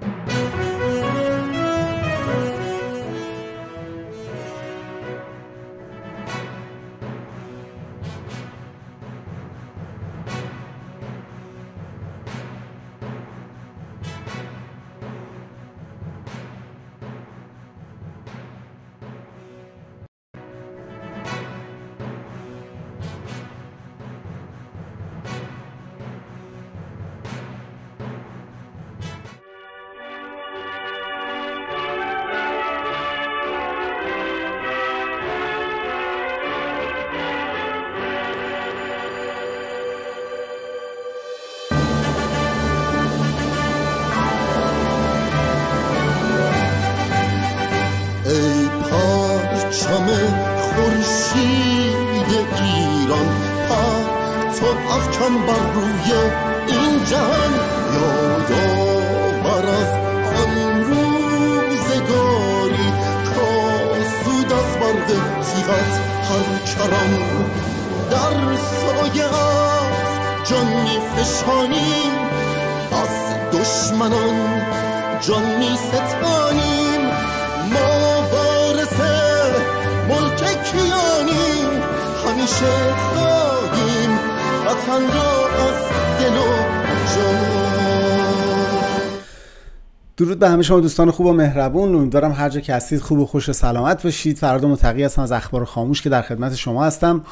thank you من بر روی این جهان آور از آن روزگاری کاسود از برد تیغت هر کرم در سایه از جان فشانیم از دشمنان جان می ستانیم ما ملک همیشه وطن رو از درود به همه شما دوستان خوب و مهربون امیدوارم هر جا که هستید خوب و خوش و سلامت باشید فردا متقی هستم از اخبار خاموش که در خدمت شما هستم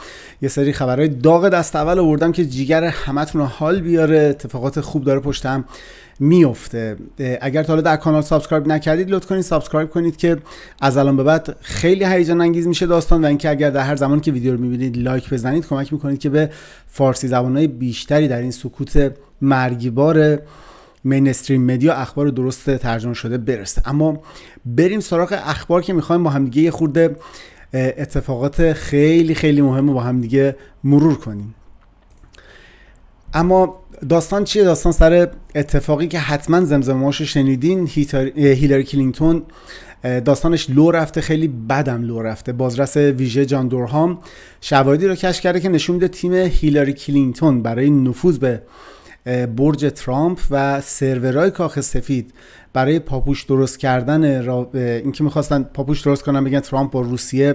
یه سری خبرهای داغ دست اول آوردم که جیگر همتون حال بیاره اتفاقات خوب داره پشتم میفته اگر تا حالا در کانال سابسکرایب نکردید لطف کنید سابسکرایب کنید که از الان به بعد خیلی هیجان انگیز میشه داستان و اینکه اگر در هر زمان که ویدیو رو میبینید لایک بزنید کمک میکنید که به فارسی زبانهای بیشتری در این سکوت مرگیبار مینستریم مدیا اخبار درست ترجمه شده برسه اما بریم سراغ اخبار که میخوایم با همدیگه یه خورده اتفاقات خیلی خیلی مهم رو با همدیگه مرور کنیم اما داستان چیه داستان سر اتفاقی که حتما زمزمه‌هاشو شنیدین هیلاری کلینتون داستانش لو رفته خیلی بدم لو رفته بازرس ویژه جان دورهام شواهدی رو کشف کرده که نشون میده تیم هیلاری کلینتون برای نفوذ به برج ترامپ و سرورهای کاخ سفید برای پاپوش درست کردن اینکه میخواستن پاپوش درست کنن بگن ترامپ با روسیه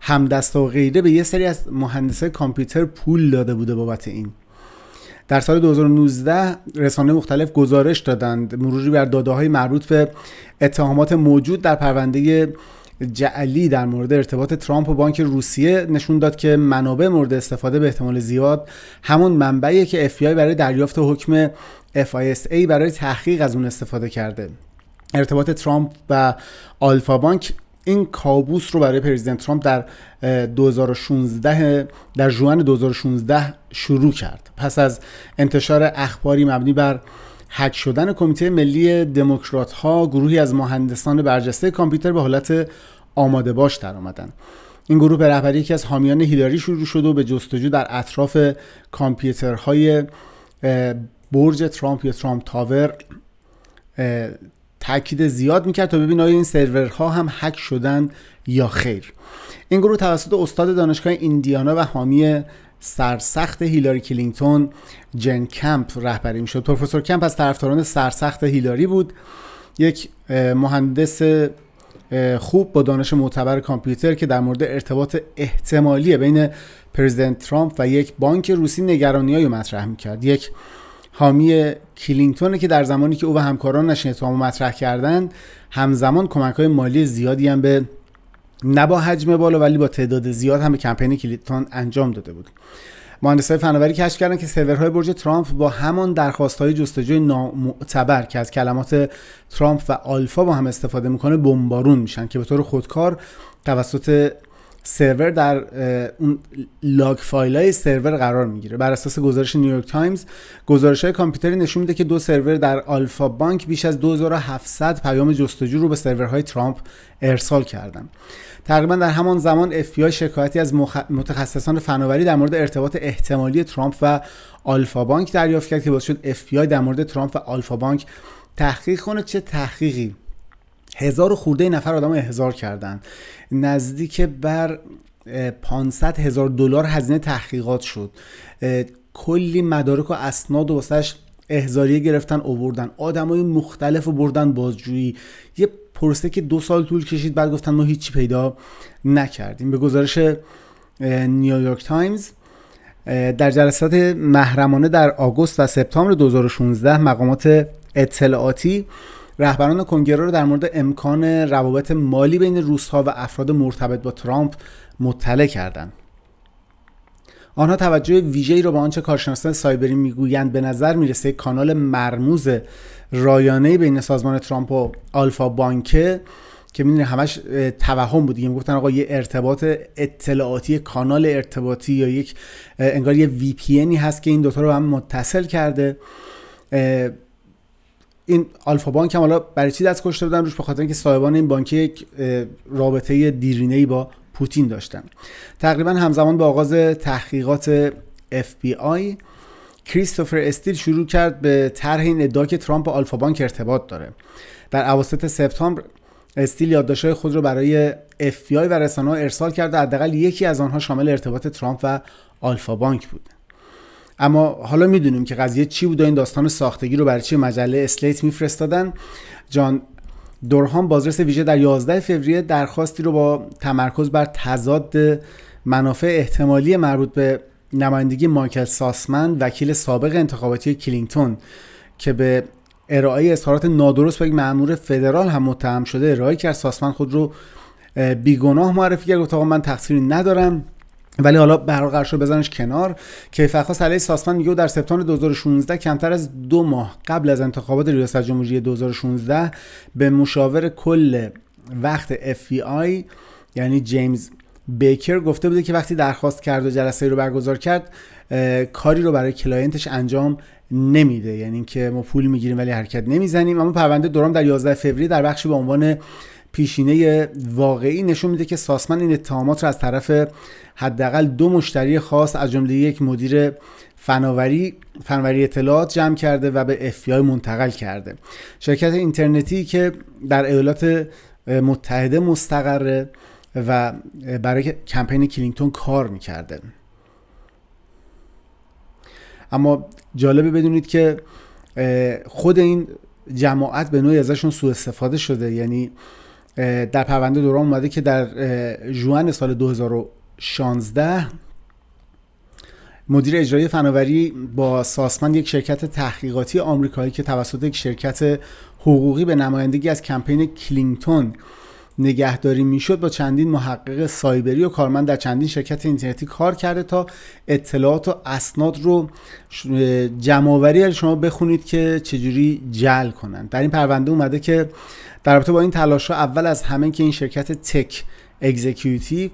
همدست و غیره به یه سری از مهندسه کامپیوتر پول داده بوده بابت این در سال 2019 رسانه مختلف گزارش دادند مروری بر داده های مربوط به اتهامات موجود در پرونده جعلی در مورد ارتباط ترامپ و بانک روسیه نشون داد که منابع مورد استفاده به احتمال زیاد همون منبعیه که FBI برای دریافت حکم FISA برای تحقیق از اون استفاده کرده ارتباط ترامپ و آلفا بانک این کابوس رو برای پرزیدنت ترامپ در 2016 در جوان 2016 شروع کرد پس از انتشار اخباری مبنی بر هک شدن کمیته ملی دموکرات ها گروهی از مهندسان برجسته کامپیوتر به حالت آماده باش در آمدن این گروه به رهبری یکی از حامیان هیلاری شروع شد و به جستجو در اطراف کامپیوترهای برج ترامپ یا ترامپ تاور تاکید زیاد میکرد تا ببین آیا این سرورها هم هک شدن یا خیر این گروه توسط استاد دانشگاه ایندیانا و حامی سرسخت هیلاری کلینتون جن کمپ رهبری میشد پروفسور کمپ از طرفداران سرسخت هیلاری بود یک مهندس خوب با دانش معتبر کامپیوتر که در مورد ارتباط احتمالی بین پرزیدنت ترامپ و یک بانک روسی های مطرح میکرد یک حامی کلینتونی که در زمانی که او و همکارانش این مطرح کردند همزمان کمک های مالی زیادی هم به نه با حجم بالا ولی با تعداد زیاد هم به کمپین کلیتون انجام داده بود های فناوری کشف کردن که سرورهای برج ترامپ با همان درخواستهای جستجوی نامعتبر که از کلمات ترامپ و آلفا با هم استفاده میکنه بمبارون میشن که به طور خودکار توسط سرور در اون لاگ سرور قرار میگیره بر اساس گزارش نیویورک تایمز گزارش های کامپیوتری نشون میده که دو سرور در آلفا بانک بیش از 2700 پیام جستجو رو به سرورهای ترامپ ارسال کردن تقریبا در همان زمان FBI شکایتی از متخصصان فناوری در مورد ارتباط احتمالی ترامپ و آلفا بانک دریافت کرد که باعث شد FBI در مورد ترامپ و آلفا بانک تحقیق کنه چه تحقیقی هزار و خورده نفر آدم احضار کردند نزدیک بر 500 هزار دلار هزینه تحقیقات شد کلی مدارک و اسناد و احزاریه گرفتن اووردن آدمای مختلف و بردن بازجویی یه پرسه که دو سال طول کشید بعد گفتن ما هیچی پیدا نکردیم به گزارش نیویورک تایمز در جلسات محرمانه در آگوست و سپتامبر 2016 مقامات اطلاعاتی رهبران کنگره رو در مورد امکان روابط مالی بین روسها و افراد مرتبط با ترامپ مطلع کردند آنها توجه ویژه‌ای را به آنچه کارشناسان سایبری میگویند به نظر میرسه کانال مرموز رایانه بین سازمان ترامپ و آلفا بانکه که میدونی همش توهم بود دیگه میگفتن آقا یه ارتباط اطلاعاتی کانال ارتباطی یا یک انگار یه وی پی هست که این دوتا رو هم متصل کرده این آلفا بانک هم حالا برای چی دست کشته بودن روش به خاطر اینکه صاحبان این بانک یک رابطه دیرینه با پوتین داشتن تقریبا همزمان با آغاز تحقیقات FBI کریستوفر استیل شروع کرد به طرح این ادعا که ترامپ با آلفا بانک ارتباط داره در اواسط سپتامبر استیل یادداشت‌های خود را برای FBI و رسانه ها ارسال کرد و حداقل یکی از آنها شامل ارتباط ترامپ و آلفا بانک بود اما حالا میدونیم که قضیه چی بود و این داستان ساختگی رو برای چه مجله اسلیت میفرستادن جان دورهام بازرس ویژه در 11 فوریه درخواستی رو با تمرکز بر تضاد منافع احتمالی مربوط به نمایندگی مایکل ساسمن وکیل سابق انتخاباتی کلینتون که به ارائه اظهارات نادرست با یک مأمور فدرال هم متهم شده ارائه کرد ساسمن خود رو بیگناه معرفی کرد گفت من تقصیری ندارم ولی حالا برقرار قرار شد بزنش کنار کیفرخواست علیه ساسمن میگه در سپتامبر 2016 کمتر از دو ماه قبل از انتخابات ریاست جمهوری 2016 به مشاور کل وقت FBI یعنی جیمز بیکر گفته بوده که وقتی درخواست کرد و جلسه رو برگزار کرد کاری رو برای کلاینتش انجام نمیده یعنی اینکه ما پول میگیریم ولی حرکت نمیزنیم اما پرونده دورام در 11 فوریه در بخشی به عنوان پیشینه واقعی نشون میده که ساسمن این اتهامات را از طرف حداقل دو مشتری خاص از جمله یک مدیر فناوری فناوری اطلاعات جمع کرده و به FBI منتقل کرده شرکت اینترنتی که در ایالات متحده مستقره و برای کمپین کلینگتون کار میکرده اما جالبه بدونید که خود این جماعت به نوعی ازشون سوء استفاده شده یعنی در پرونده دوران اومده که در جوان سال 2016 مدیر اجرایی فناوری با ساسمن یک شرکت تحقیقاتی آمریکایی که توسط یک شرکت حقوقی به نمایندگی از کمپین کلینتون نگهداری میشد با چندین محقق سایبری و کارمند در چندین شرکت اینترنتی کار کرده تا اطلاعات و اسناد رو جمعآوری شما بخونید که چجوری جل کنند در این پرونده اومده که در رابطه با این تلاش ها اول از همه که این شرکت تک اگزیکیوتیو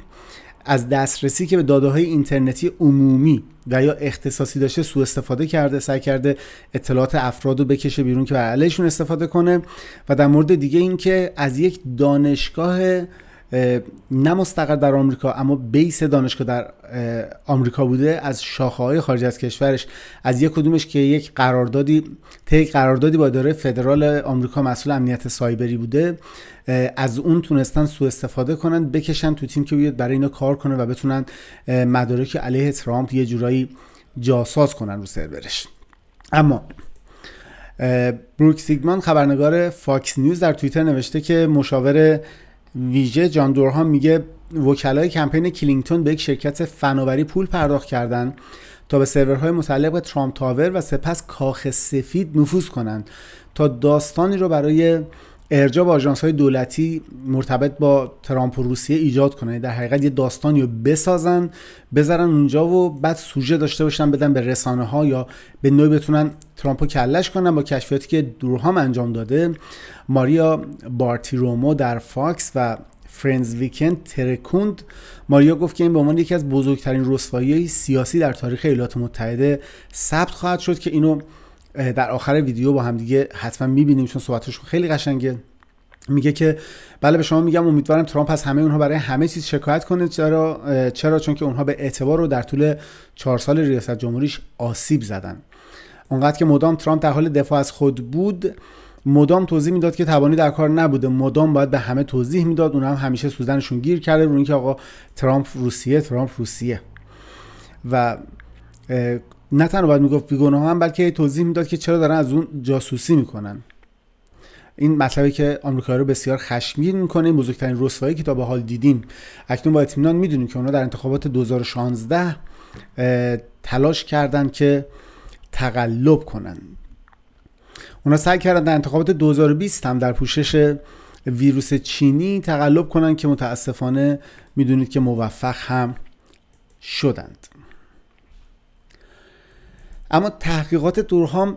از دسترسی که به داده های اینترنتی عمومی و یا اختصاصی داشته سوء استفاده کرده سعی کرده اطلاعات افراد رو بکشه بیرون که بر علیهشون استفاده کنه و در مورد دیگه اینکه از یک دانشگاه نه مستقر در آمریکا اما بیس دانشگاه در آمریکا بوده از شاخه های خارج از کشورش از یک کدومش که یک قراردادی طی قراردادی با اداره فدرال آمریکا مسئول امنیت سایبری بوده از اون تونستن سوء استفاده کنن بکشن تو تیم که بیاد برای اینا کار کنه و بتونن مدارک علیه ترامپ یه جورایی جاساز کنن رو سرورش اما بروک سیگمان خبرنگار فاکس نیوز در توییتر نوشته که مشاور ویژه جان دورهام میگه وکلای کمپین کلینگتون به یک شرکت فناوری پول پرداخت کردند تا به سرورهای متعلق به ترامپ تاور و سپس کاخ سفید نفوذ کنند تا داستانی رو برای ارجا به آژانس های دولتی مرتبط با ترامپ و روسیه ایجاد کنه یعنی در حقیقت یه داستانی رو بسازن بذارن اونجا و بعد سوژه داشته باشن بدن به رسانه ها یا به نوعی بتونن ترامپ رو کلش کنن با کشفیاتی که دورهام انجام داده ماریا بارتیرومو در فاکس و فرنز ویکند ترکوند ماریا گفت که این به عنوان یکی از بزرگترین رسوایی سیاسی در تاریخ ایالات متحده ثبت خواهد شد که اینو در آخر ویدیو با هم دیگه حتما میبینیم چون صحبتش خیلی قشنگه میگه که بله به شما میگم امیدوارم ترامپ از همه اونها برای همه چیز شکایت کنه چرا چرا چون که اونها به اعتبار رو در طول چهار سال ریاست جمهوریش آسیب زدن اونقدر که مدام ترامپ در حال دفاع از خود بود مدام توضیح میداد که توانی در کار نبوده مدام باید به همه توضیح میداد اونها هم همیشه سوزنشون گیر کرده رو آقا ترامپ روسیه ترامپ روسیه و نه تنها باید میگفت بیگناه هم بلکه توضیح میداد که چرا دارن از اون جاسوسی میکنن این مطلبی که آمریکا رو بسیار خشمگین میکنه این بزرگترین رسوایی که تا به حال دیدیم اکنون با اطمینان میدونیم که اونا در انتخابات 2016 تلاش کردن که تقلب کنن اونا سعی کردن در انتخابات 2020 هم در پوشش ویروس چینی تقلب کنن که متاسفانه میدونید که موفق هم شدند اما تحقیقات دورهام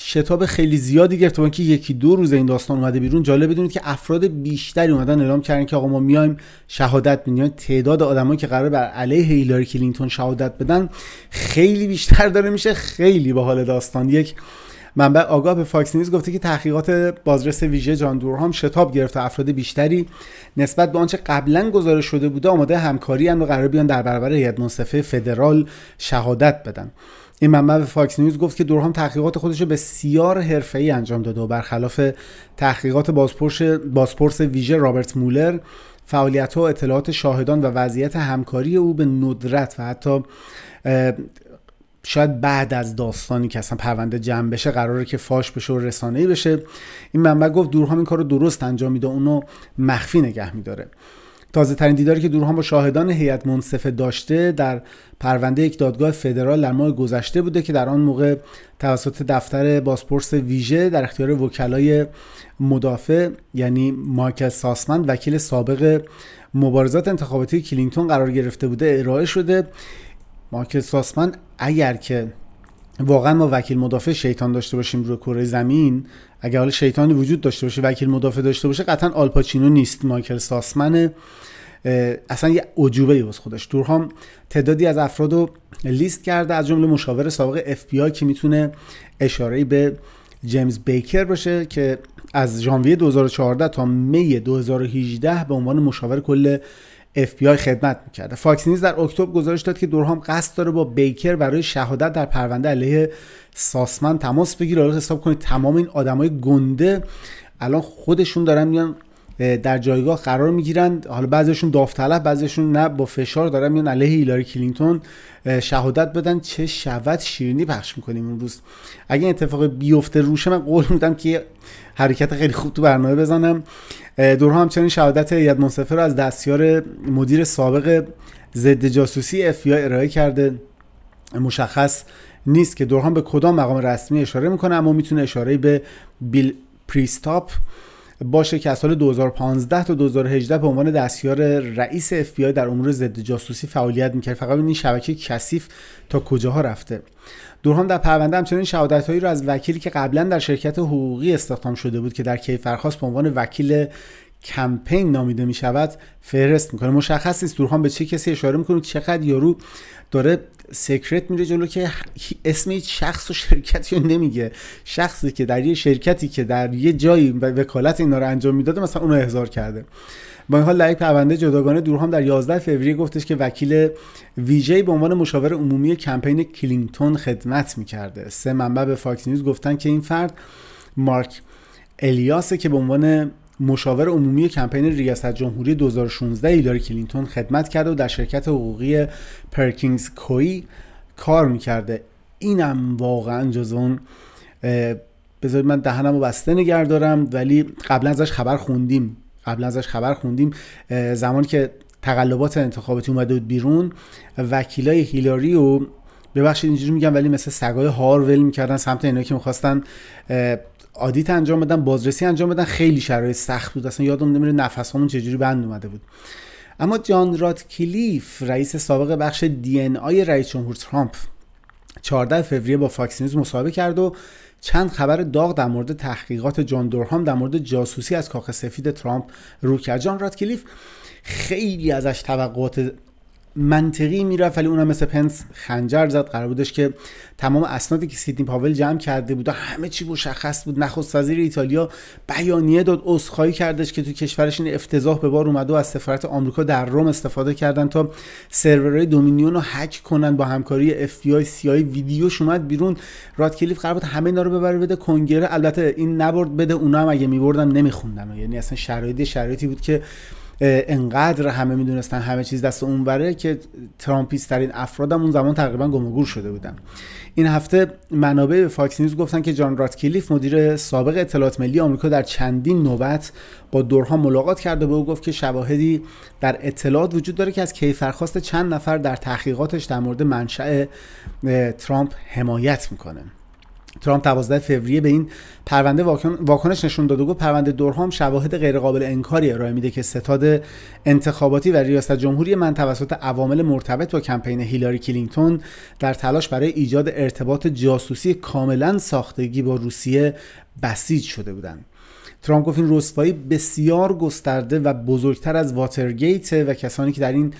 شتاب خیلی زیادی گرفت که یکی دو روز این داستان اومده بیرون جالب بدونید که افراد بیشتری اومدن اعلام کردن که آقا ما میایم شهادت میدیم یعنی تعداد آدمایی که قرار بر علیه هیلاری کلینتون شهادت بدن خیلی بیشتر داره میشه خیلی حال داستان یک منبع آگاه به فاکس نیوز گفته که تحقیقات بازرس ویژه جان دورهام شتاب گرفته افراد بیشتری نسبت به آنچه قبلا گزارش شده بوده آماده همکاری هم و قرار بیان در برابر هیئت منصفه فدرال شهادت بدن این منبع به فاکس نیوز گفت که دورهام تحقیقات خودش رو بسیار حرفه‌ای انجام داده و برخلاف تحقیقات بازپرس ویژه رابرت مولر فعالیت و اطلاعات شاهدان و وضعیت همکاری او به ندرت و حتی شاید بعد از داستانی که اصلا پرونده جمع بشه قراره که فاش بشه و رسانه‌ای بشه این منبع گفت دورهام این کار رو درست انجام میده اونو مخفی نگه میداره تازه ترین دیداری که دورهان با شاهدان هیئت منصفه داشته در پرونده یک دادگاه فدرال در ماه گذشته بوده که در آن موقع توسط دفتر بازپرس ویژه در اختیار وکلای مدافع یعنی مایکل ساسمند وکیل سابق مبارزات انتخاباتی کلینتون قرار گرفته بوده ارائه شده مایکل ساسمن اگر که واقعا ما وکیل مدافع شیطان داشته باشیم روی کره زمین اگر حالا شیطانی وجود داشته باشه وکیل مدافع داشته باشه قطعا آلپاچینو نیست مایکل ساسمنه اصلا یه عجوبه باز واسه خودش دورهام تعدادی از افراد رو لیست کرده از جمله مشاور سابق اف بی آی که میتونه اشاره به جیمز بیکر باشه که از ژانویه 2014 تا می 2018 به عنوان مشاور کل FBI خدمت میکرده فاکس نیز در اکتبر گزارش داد که دورهام قصد داره با بیکر برای شهادت در پرونده علیه ساسمن تماس بگیره حالا حساب کنید تمام این آدمای گنده الان خودشون دارن میان در جایگاه قرار میگیرند حالا بعضیشون داوطلب بعضیشون نه با فشار دارن میان علیه هیلاری کلینتون شهادت بدن چه شود شیرینی پخش میکنیم اون روز اگه اتفاق بیفته روشه من قول میدم که حرکت خیلی خوب تو برنامه بزنم دورها همچنین شهادت ید منصفه رو از دستیار مدیر سابق ضد جاسوسی اف ارائه کرده مشخص نیست که دورهام به کدام مقام رسمی اشاره میکنه اما میتونه اشاره به بیل پریستاپ باشه که از سال 2015 تا 2018 به عنوان دستیار رئیس FBI در امور ضد جاسوسی فعالیت میکرد فقط این شبکه کثیف تا کجاها رفته دورهام در پرونده همچنین هایی را از وکیلی که قبلا در شرکت حقوقی استخدام شده بود که در کیفرخواست به عنوان وکیل کمپین نامیده می شود فهرست میکنه مشخص نیست دورهام به چه کسی اشاره میکنه چقدر یارو داره سیکرت میره جلو که اسم هیچ شخص و شرکتی رو نمیگه شخصی که در یه شرکتی که در یه جایی وکالت اینا رو انجام میداده مثلا اون رو احضار کرده با این حال در پرونده جداگانه دورهام در 11 فوریه گفتش که وکیل ویژه به عنوان مشاور عمومی کمپین کلینگتون خدمت میکرده سه منبع به فاکس نیوز گفتن که این فرد مارک الیاسه که به عنوان مشاور عمومی کمپین ریاست جمهوری 2016 هیلاری کلینتون خدمت کرده و در شرکت حقوقی پرکینگز کوی کار میکرده اینم واقعا جزون اون بذارید من دهنم رو بسته نگه دارم ولی قبل ازش خبر خوندیم قبل ازش خبر خوندیم زمانی که تقلبات انتخاباتی اومده بود بیرون وکیلای هیلاری و ببخشید اینجوری میگم ولی مثل سگای هارول میکردن سمت اینا که میخواستن آدیت انجام بدن بازرسی انجام بدن خیلی شرایط سخت بود اصلا یادم نمیره نفسامون چجوری بند اومده بود اما جان رات کلیف رئیس سابق بخش دی ان آی رئیس جمهور ترامپ 14 فوریه با فاکس نیوز مصاحبه کرد و چند خبر داغ در مورد تحقیقات جان دورهام در مورد جاسوسی از کاخ سفید ترامپ رو کرد جان رات کلیف خیلی ازش توقعات منطقی میرفت ولی اونم مثل پنس خنجر زد قرار بودش که تمام اسنادی که سیدنی پاول جمع کرده بود و همه چی مشخص بود نخست وزیر ایتالیا بیانیه داد عذرخواهی کردش که تو کشورش این افتضاح به بار اومده و از سفارت آمریکا در روم استفاده کردن تا سرورهای دومینیون رو هک کنن با همکاری اف بی آی سی آی ویدیوش اومد بیرون کلیف قرار بود همه اینا رو ببره بده کنگره البته این نبرد بده اونا هم اگه میبردن نمیخوندن یعنی اصلا شرایطی شرایطی بود که انقدر همه میدونستن همه چیز دست اونوره که ترامپیست ترین افرادم اون زمان تقریبا گمگور شده بودن این هفته منابع به فاکس نیوز گفتن که جان کلیف مدیر سابق اطلاعات ملی آمریکا در چندین نوبت با دورها ملاقات کرده به او گفت که شواهدی در اطلاعات وجود داره که از کیفرخواست چند نفر در تحقیقاتش در مورد منشأ ترامپ حمایت میکنه ترامپ 12 فوریه به این پرونده واکنش نشون داد و گفت پرونده دورهام شواهد غیرقابل انکاری ارائه میده که ستاد انتخاباتی و ریاست جمهوری من توسط عوامل مرتبط با کمپین هیلاری کلینتون در تلاش برای ایجاد ارتباط جاسوسی کاملا ساختگی با روسیه بسیج شده بودند ترامپ گفت این رسوایی بسیار گسترده و بزرگتر از واترگیت و کسانی که در این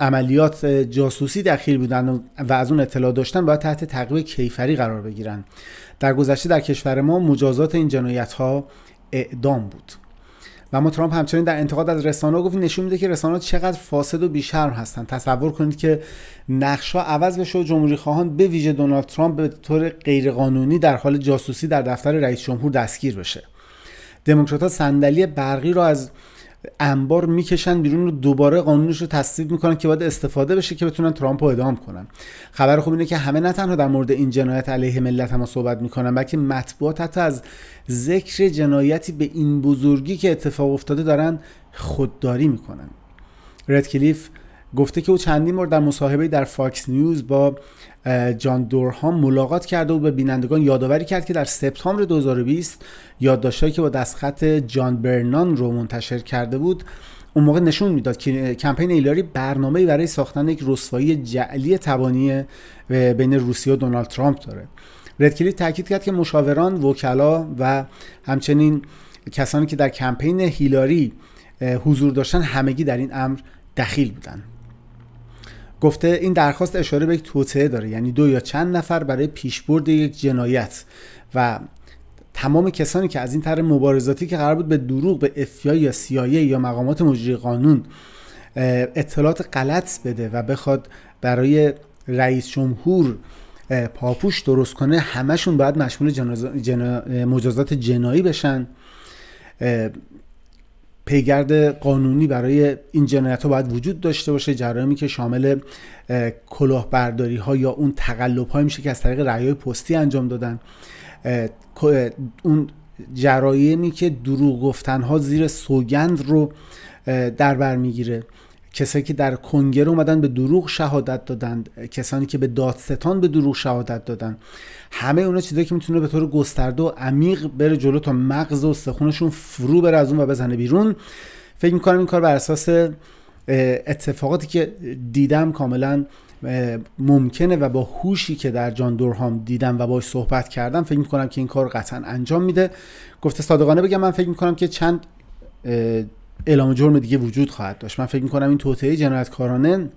عملیات جاسوسی دخیل بودن و از اون اطلاع داشتن باید تحت تعقیب کیفری قرار بگیرن در گذشته در کشور ما مجازات این جنایت ها اعدام بود و ما ترامپ همچنین در انتقاد از رسانه گفت نشون میده که رسانه چقدر فاسد و بیشرم هستن تصور کنید که نقشا عوض بشه و جمهوری خواهان به ویژه دونالد ترامپ به طور غیرقانونی در حال جاسوسی در دفتر رئیس جمهور دستگیر بشه ها صندلی برقی را از انبار میکشن بیرون رو دوباره قانونش رو تصدیق میکنن که باید استفاده بشه که بتونن ترامپ رو ادام کنن خبر خوب اینه که همه نه تنها در مورد این جنایت علیه ملت هم صحبت میکنن بلکه مطبوعات حتی از ذکر جنایتی به این بزرگی که اتفاق افتاده دارن خودداری میکنن رد کلیف گفته که او چندین بار در مصاحبه در فاکس نیوز با جان دورهام ملاقات کرده و به بینندگان یادآوری کرد که در سپتامبر 2020 یادداشتهایی که با دستخط جان برنان رو منتشر کرده بود اون موقع نشون میداد که کمپین ایلاری برنامه برای ساختن یک رسوایی جعلی تبانی بین روسیه و دونالد ترامپ داره ردکلی تاکید کرد که مشاوران وکلا و همچنین کسانی که در کمپین هیلاری حضور داشتن همگی در این امر دخیل بودند گفته این درخواست اشاره به یک توطعه داره یعنی دو یا چند نفر برای پیشبرد یک جنایت و تمام کسانی که از این طرح مبارزاتی که قرار بود به دروغ به افیا یا سیایه یا مقامات مجری قانون اطلاعات غلط بده و بخواد برای رئیس جمهور پاپوش درست کنه همشون باید مشمول جنا... مجازات جنایی بشن پیگرد قانونی برای این جنایت ها باید وجود داشته باشه جرایمی که شامل کلاهبرداری ها یا اون تقلب های میشه که از طریق رعیه پستی انجام دادن اون جرایمی که دروغ گفتن ها زیر سوگند رو در بر میگیره کسایی که در کنگره اومدن به دروغ شهادت دادند کسانی که به دادستان به دروغ شهادت دادن همه اونا چیزایی که میتونه به طور گسترده و عمیق بره جلو تا مغز و استخونشون فرو بره از اون و بزنه بیرون فکر میکنم این کار بر اساس اتفاقاتی که دیدم کاملا ممکنه و با هوشی که در جان دورهام دیدم و باش صحبت کردم فکر میکنم که این کار قطعا انجام میده گفته صادقانه بگم من فکر میکنم که چند اعلام جرم دیگه وجود خواهد داشت من فکر میکنم این توطئه جنایتکارانه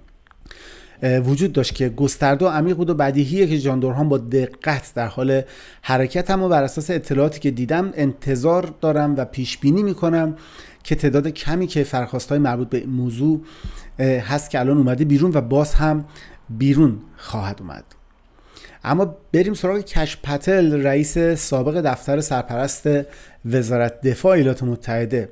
وجود داشت که گسترده و عمیق بود و بدیهیه که جاندورهان با دقت در حال حرکت هم و بر اساس اطلاعاتی که دیدم انتظار دارم و پیش بینی میکنم که تعداد کمی که فرخواست های مربوط به موضوع هست که الان اومده بیرون و باز هم بیرون خواهد اومد اما بریم سراغ کش پتل رئیس سابق دفتر سرپرست وزارت دفاع ایالات متحده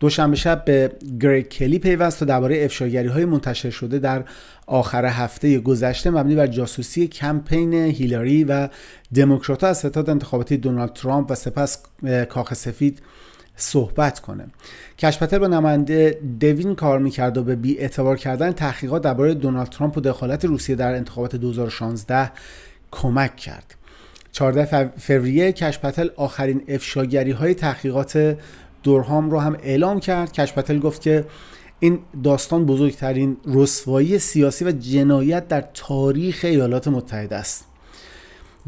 دوشنبه شب به گریگ کلی پیوست و درباره افشاگری های منتشر شده در آخر هفته گذشته مبنی بر جاسوسی کمپین هیلاری و دموکراتها از ستاد انتخاباتی دونالد ترامپ و سپس کاخ سفید صحبت کنه کشپتر با نماینده دوین کار میکرد و به بی اعتبار کردن تحقیقات درباره دونالد ترامپ و دخالت روسیه در انتخابات 2016 کمک کرد 14 فوریه کشپتل آخرین افشاگری های تحقیقات دورهام رو هم اعلام کرد کشپتل گفت که این داستان بزرگترین رسوایی سیاسی و جنایت در تاریخ ایالات متحده است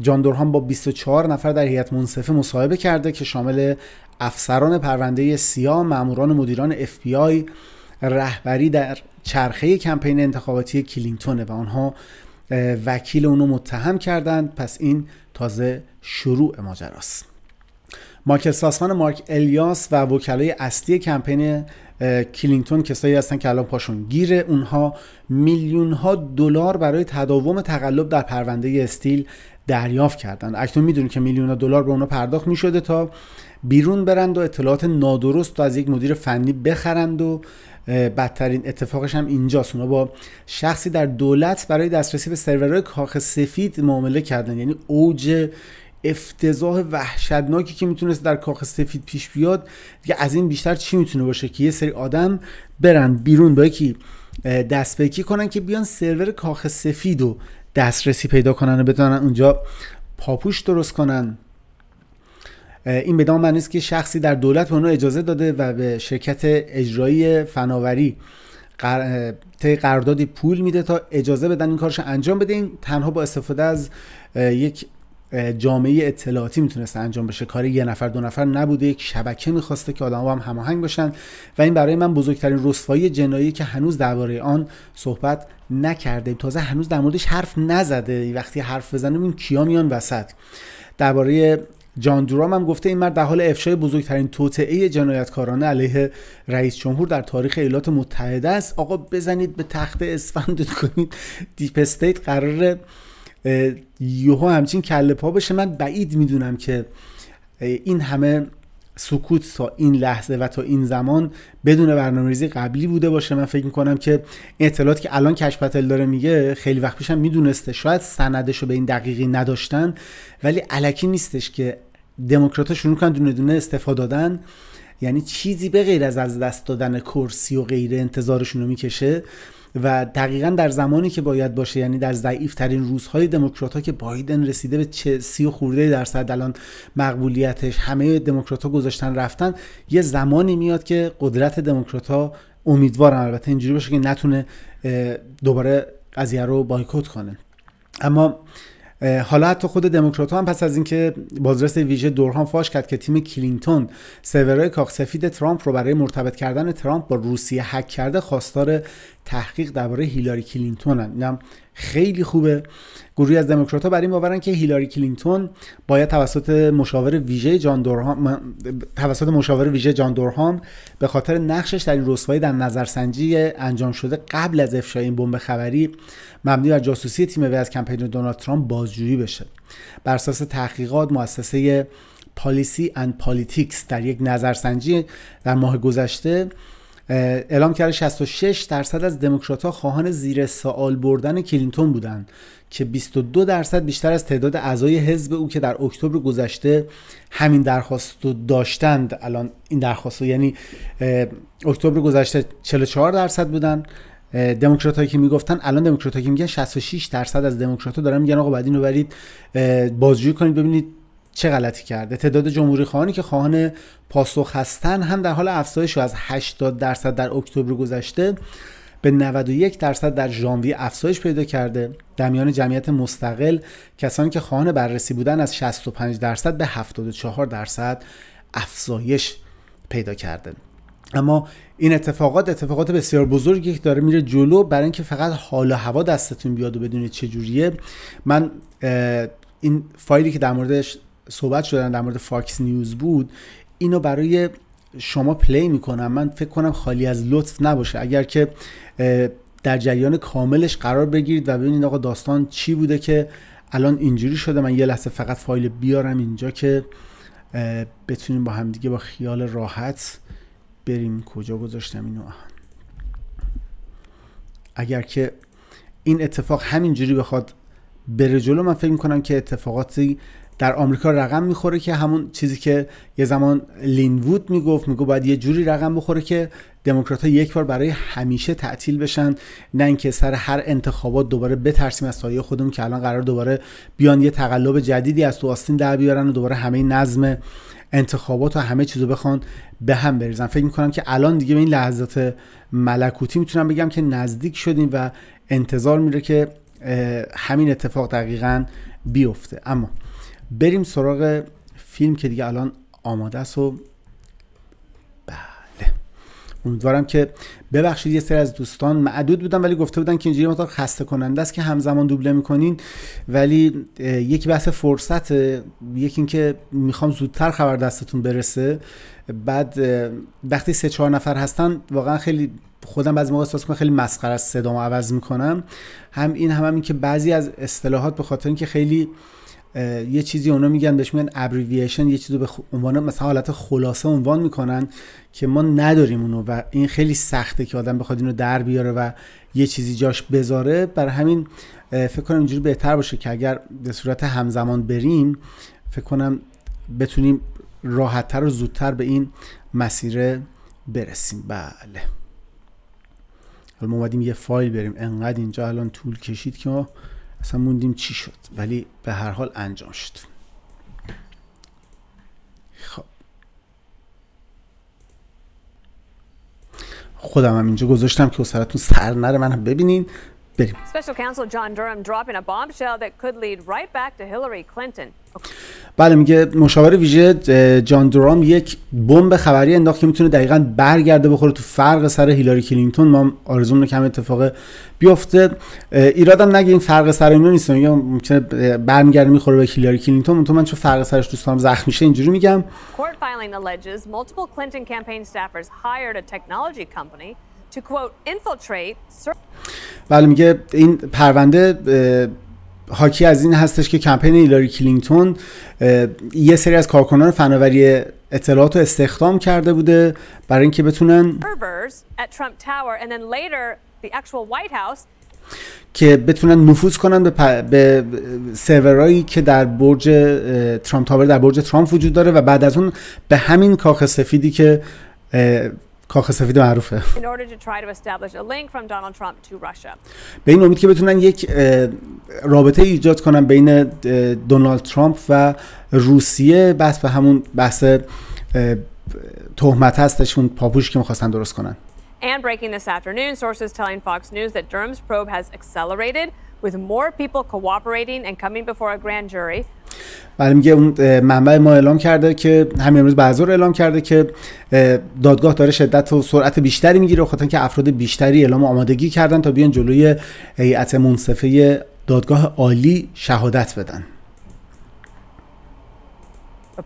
جان دورهام با 24 نفر در هیئت منصفه مصاحبه کرده که شامل افسران پرونده سیا، ماموران مدیران اف بی آی، رهبری در چرخه کمپین انتخاباتی کلینتونه و آنها وکیل اونو متهم کردند پس این تازه شروع ماجراست مایکل ساسمان مارک الیاس و وکلای اصلی کمپین کلینتون کسایی هستن که الان پاشون گیره اونها میلیون ها دلار برای تداوم تقلب در پرونده استیل دریافت کردن اکنون میدونید که میلیون دلار به اونا پرداخت میشده تا بیرون برند و اطلاعات نادرست و از یک مدیر فنی بخرند و بدترین اتفاقش هم اینجاست اونا با شخصی در دولت برای دسترسی به سرورهای کاخ سفید معامله کردن یعنی اوج افتضاح وحشتناکی که میتونست در کاخ سفید پیش بیاد دیگه از این بیشتر چی میتونه باشه که یه سری آدم برن بیرون با یکی دست به کنن که بیان سرور کاخ سفید رو دسترسی پیدا کنن و بتونن اونجا پاپوش درست کنن این بدان معنی است که شخصی در دولت به رو اجازه داده و به شرکت اجرایی فناوری قر... طی قراردادی پول میده تا اجازه بدن این کارش انجام بده تنها با استفاده از یک جامعه اطلاعاتی میتونسته انجام بشه کار یه نفر دو نفر نبوده یک شبکه میخواسته که آدم هم هماهنگ باشن و این برای من بزرگترین رسوایی جنایی که هنوز درباره آن صحبت نکرده تازه هنوز در موردش حرف نزده وقتی حرف بزنیم این کیا میان وسط درباره جان دورام هم گفته این مرد در حال افشای بزرگترین توطعه جنایتکارانه علیه رئیس جمهور در تاریخ ایالات متحده است آقا بزنید به تخت اسفند کنید دیپ استیت قرار یهو همچین کله پا بشه من بعید میدونم که این همه سکوت تا این لحظه و تا این زمان بدون برنامه‌ریزی قبلی بوده باشه من فکر میکنم که اطلاعاتی که الان کشپتل داره میگه خیلی وقت پیشم میدونسته شاید سندش رو به این دقیقی نداشتن ولی علکی نیستش که دموکرات شروع کردن دونه دونه استفاده دادن یعنی چیزی به غیر از از دست دادن کرسی و غیر انتظارشون رو میکشه و دقیقا در زمانی که باید باشه یعنی در ضعیف ترین روزهای دموکرات ها که بایدن رسیده به چه سی و خورده درصد الان مقبولیتش همه دموکرات ها گذاشتن رفتن یه زمانی میاد که قدرت دموکرات ها امیدوارم البته اینجوری باشه که نتونه دوباره قضیه رو بایکوت کنه اما حالا حتی خود دموکرات هم پس از اینکه بازرس ویژه دورهان فاش کرد که تیم کلینتون سرورهای کاخ سفید ترامپ رو برای مرتبط کردن ترامپ با روسیه حک کرده خواستار تحقیق درباره هیلاری کلینتون خیلی خوبه گروهی از دموکرات ها بر این باورن که هیلاری کلینتون باید توسط مشاور ویژه جان دورهام توسط مشاور ویژه جان دورهام به خاطر نقشش در این رسوایی در نظرسنجی انجام شده قبل از افشای این بمب خبری مبنی بر جاسوسی تیم وی از کمپین دونالد ترامپ بازجویی بشه بر اساس تحقیقات مؤسسه پالیسی اند پالیتیکس در یک نظرسنجی در ماه گذشته اعلام کرده 66 درصد از دموکرات ها خواهان زیر سوال بردن کلینتون بودند که 22 درصد بیشتر از تعداد اعضای حزب او که در اکتبر گذشته همین درخواست رو داشتند الان این درخواست یعنی اکتبر گذشته 44 درصد بودن دموکرات که میگفتن الان دموکرات که میگن 66 درصد از دموکرات دارن میگن آقا بعد اینو برید بازجویی کنید ببینید چه غلطی کرده تعداد جمهوری خواهانی که خواهان پاسخ هستن هم در حال افزایش و از 80 درصد در اکتبر گذشته به 91 درصد در ژانویه افزایش پیدا کرده دمیان جمعیت مستقل کسانی که خواهان بررسی بودن از 65 درصد به 74 درصد افزایش پیدا کرده اما این اتفاقات اتفاقات بسیار بزرگی که داره میره جلو برای اینکه فقط حال و هوا دستتون بیاد و بدونید چه جوریه من این فایلی که در موردش صحبت شدن در مورد فاکس نیوز بود اینو برای شما پلی میکنم من فکر کنم خالی از لطف نباشه اگر که در جریان کاملش قرار بگیرید و ببینید آقا داستان چی بوده که الان اینجوری شده من یه لحظه فقط فایل بیارم اینجا که بتونیم با همدیگه با خیال راحت بریم کجا گذاشتم اینو اگر که این اتفاق همینجوری بخواد بره جلو من فکر میکنم که اتفاقاتی در آمریکا رقم میخوره که همون چیزی که یه زمان لینوود میگفت میگو باید یه جوری رقم بخوره که دموکرات ها یک بار برای همیشه تعطیل بشن نه اینکه سر هر انتخابات دوباره بترسیم از سایه خودمون که الان قرار دوباره بیان یه تقلب جدیدی از تو آستین در بیارن و دوباره همه نظم انتخابات و همه چیزو بخوان به هم بریزن فکر میکنم که الان دیگه به این لحظات ملکوتی میتونم بگم که نزدیک شدیم و انتظار میره که همین اتفاق دقیقا بیفته اما بریم سراغ فیلم که دیگه الان آماده است و بله امیدوارم که ببخشید یه سری از دوستان معدود بودن ولی گفته بودن که اینجوری خسته کننده است که همزمان دوبله میکنین ولی یکی بحث فرصت یکی اینکه میخوام زودتر خبر دستتون برسه بعد وقتی سه چهار نفر هستن واقعا خیلی خودم از موقع احساس خیلی مسخره از صدامو عوض میکنم هم این هم, هم این که بعضی از اصطلاحات به خاطر اینکه خیلی یه چیزی اونا میگن بهش میگن ابریویشن یه چیزی به عنوان مثلا حالت خلاصه عنوان میکنن که ما نداریم اونو و این خیلی سخته که آدم بخواد اینو در بیاره و یه چیزی جاش بذاره بر همین فکر کنم اینجوری بهتر باشه که اگر به صورت همزمان بریم فکر کنم بتونیم راحتتر و زودتر به این مسیر برسیم بله حالا ما یه فایل بریم انقدر اینجا الان طول کشید که ما اصلا موندیم چی شد ولی به هر حال انجام شد خب خودم هم اینجا گذاشتم که سرتون سر نره منم ببینین بریم بله میگه مشاور ویژه جان دورام یک بمب خبری انداخت که میتونه دقیقا برگرده بخوره تو فرق سر هیلاری کلینتون ما آرزوم رو کم اتفاق بیفته ایرادم نگه این فرق سر اینو نیست میگه ممکنه برمیگرده میخوره به هیلاری کلینتون تو من چون فرق سرش دوست دارم زخم اینجوری میگم بله میگه این پرونده حاکی از این هستش که کمپین ایلاری کلینگتون یه سری از کارکنان فناوری اطلاعات رو استخدام کرده بوده برای اینکه بتونن که بتونن نفوذ کنن به, پ... سرورایی که در برج ترامپ تاور در برج ترامپ وجود داره و بعد از اون به همین کاخ سفیدی که کاخ سفید معروفه به این امید که بتونن یک رابطه ایجاد کنن بین دونالد ترامپ و روسیه بحث به همون بحث تهمت هستش اون پاپوش که میخواستن درست کنن And breaking this afternoon, sources telling Fox News that Durham's probe has accelerated with more people cooperating and coming before a grand jury. بله میگه اون منبع ما اعلام کرده که همین امروز بعضور اعلام کرده که دادگاه داره شدت و سرعت بیشتری میگیره خاطر که افراد بیشتری اعلام آمادگی کردن تا بیان جلوی هیئت منصفه دادگاه عالی شهادت بدن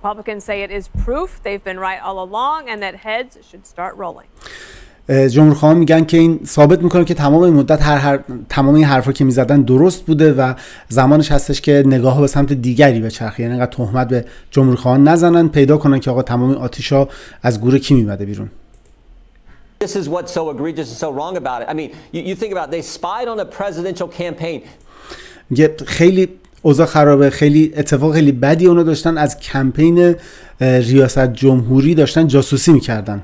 Republicans say it is proof they've been right all along and that heads should start rolling. جمهورخواه میگن که این ثابت میکنه که تمام این مدت هر, هر تمام این حرفا که میزدن درست بوده و زمانش هستش که نگاه به سمت دیگری به چرخی یعنی انقدر تهمت به جمهورخواهان نزنن پیدا کنن که آقا تمام این آتیشا از گوره کی میمده بیرون This is so egregious and so wrong about it. I mean, you, think about they spied on a presidential campaign. خیلی اوضاع خرابه خیلی اتفاق خیلی بدی اونا داشتن از کمپین ریاست جمهوری داشتن جاسوسی میکردن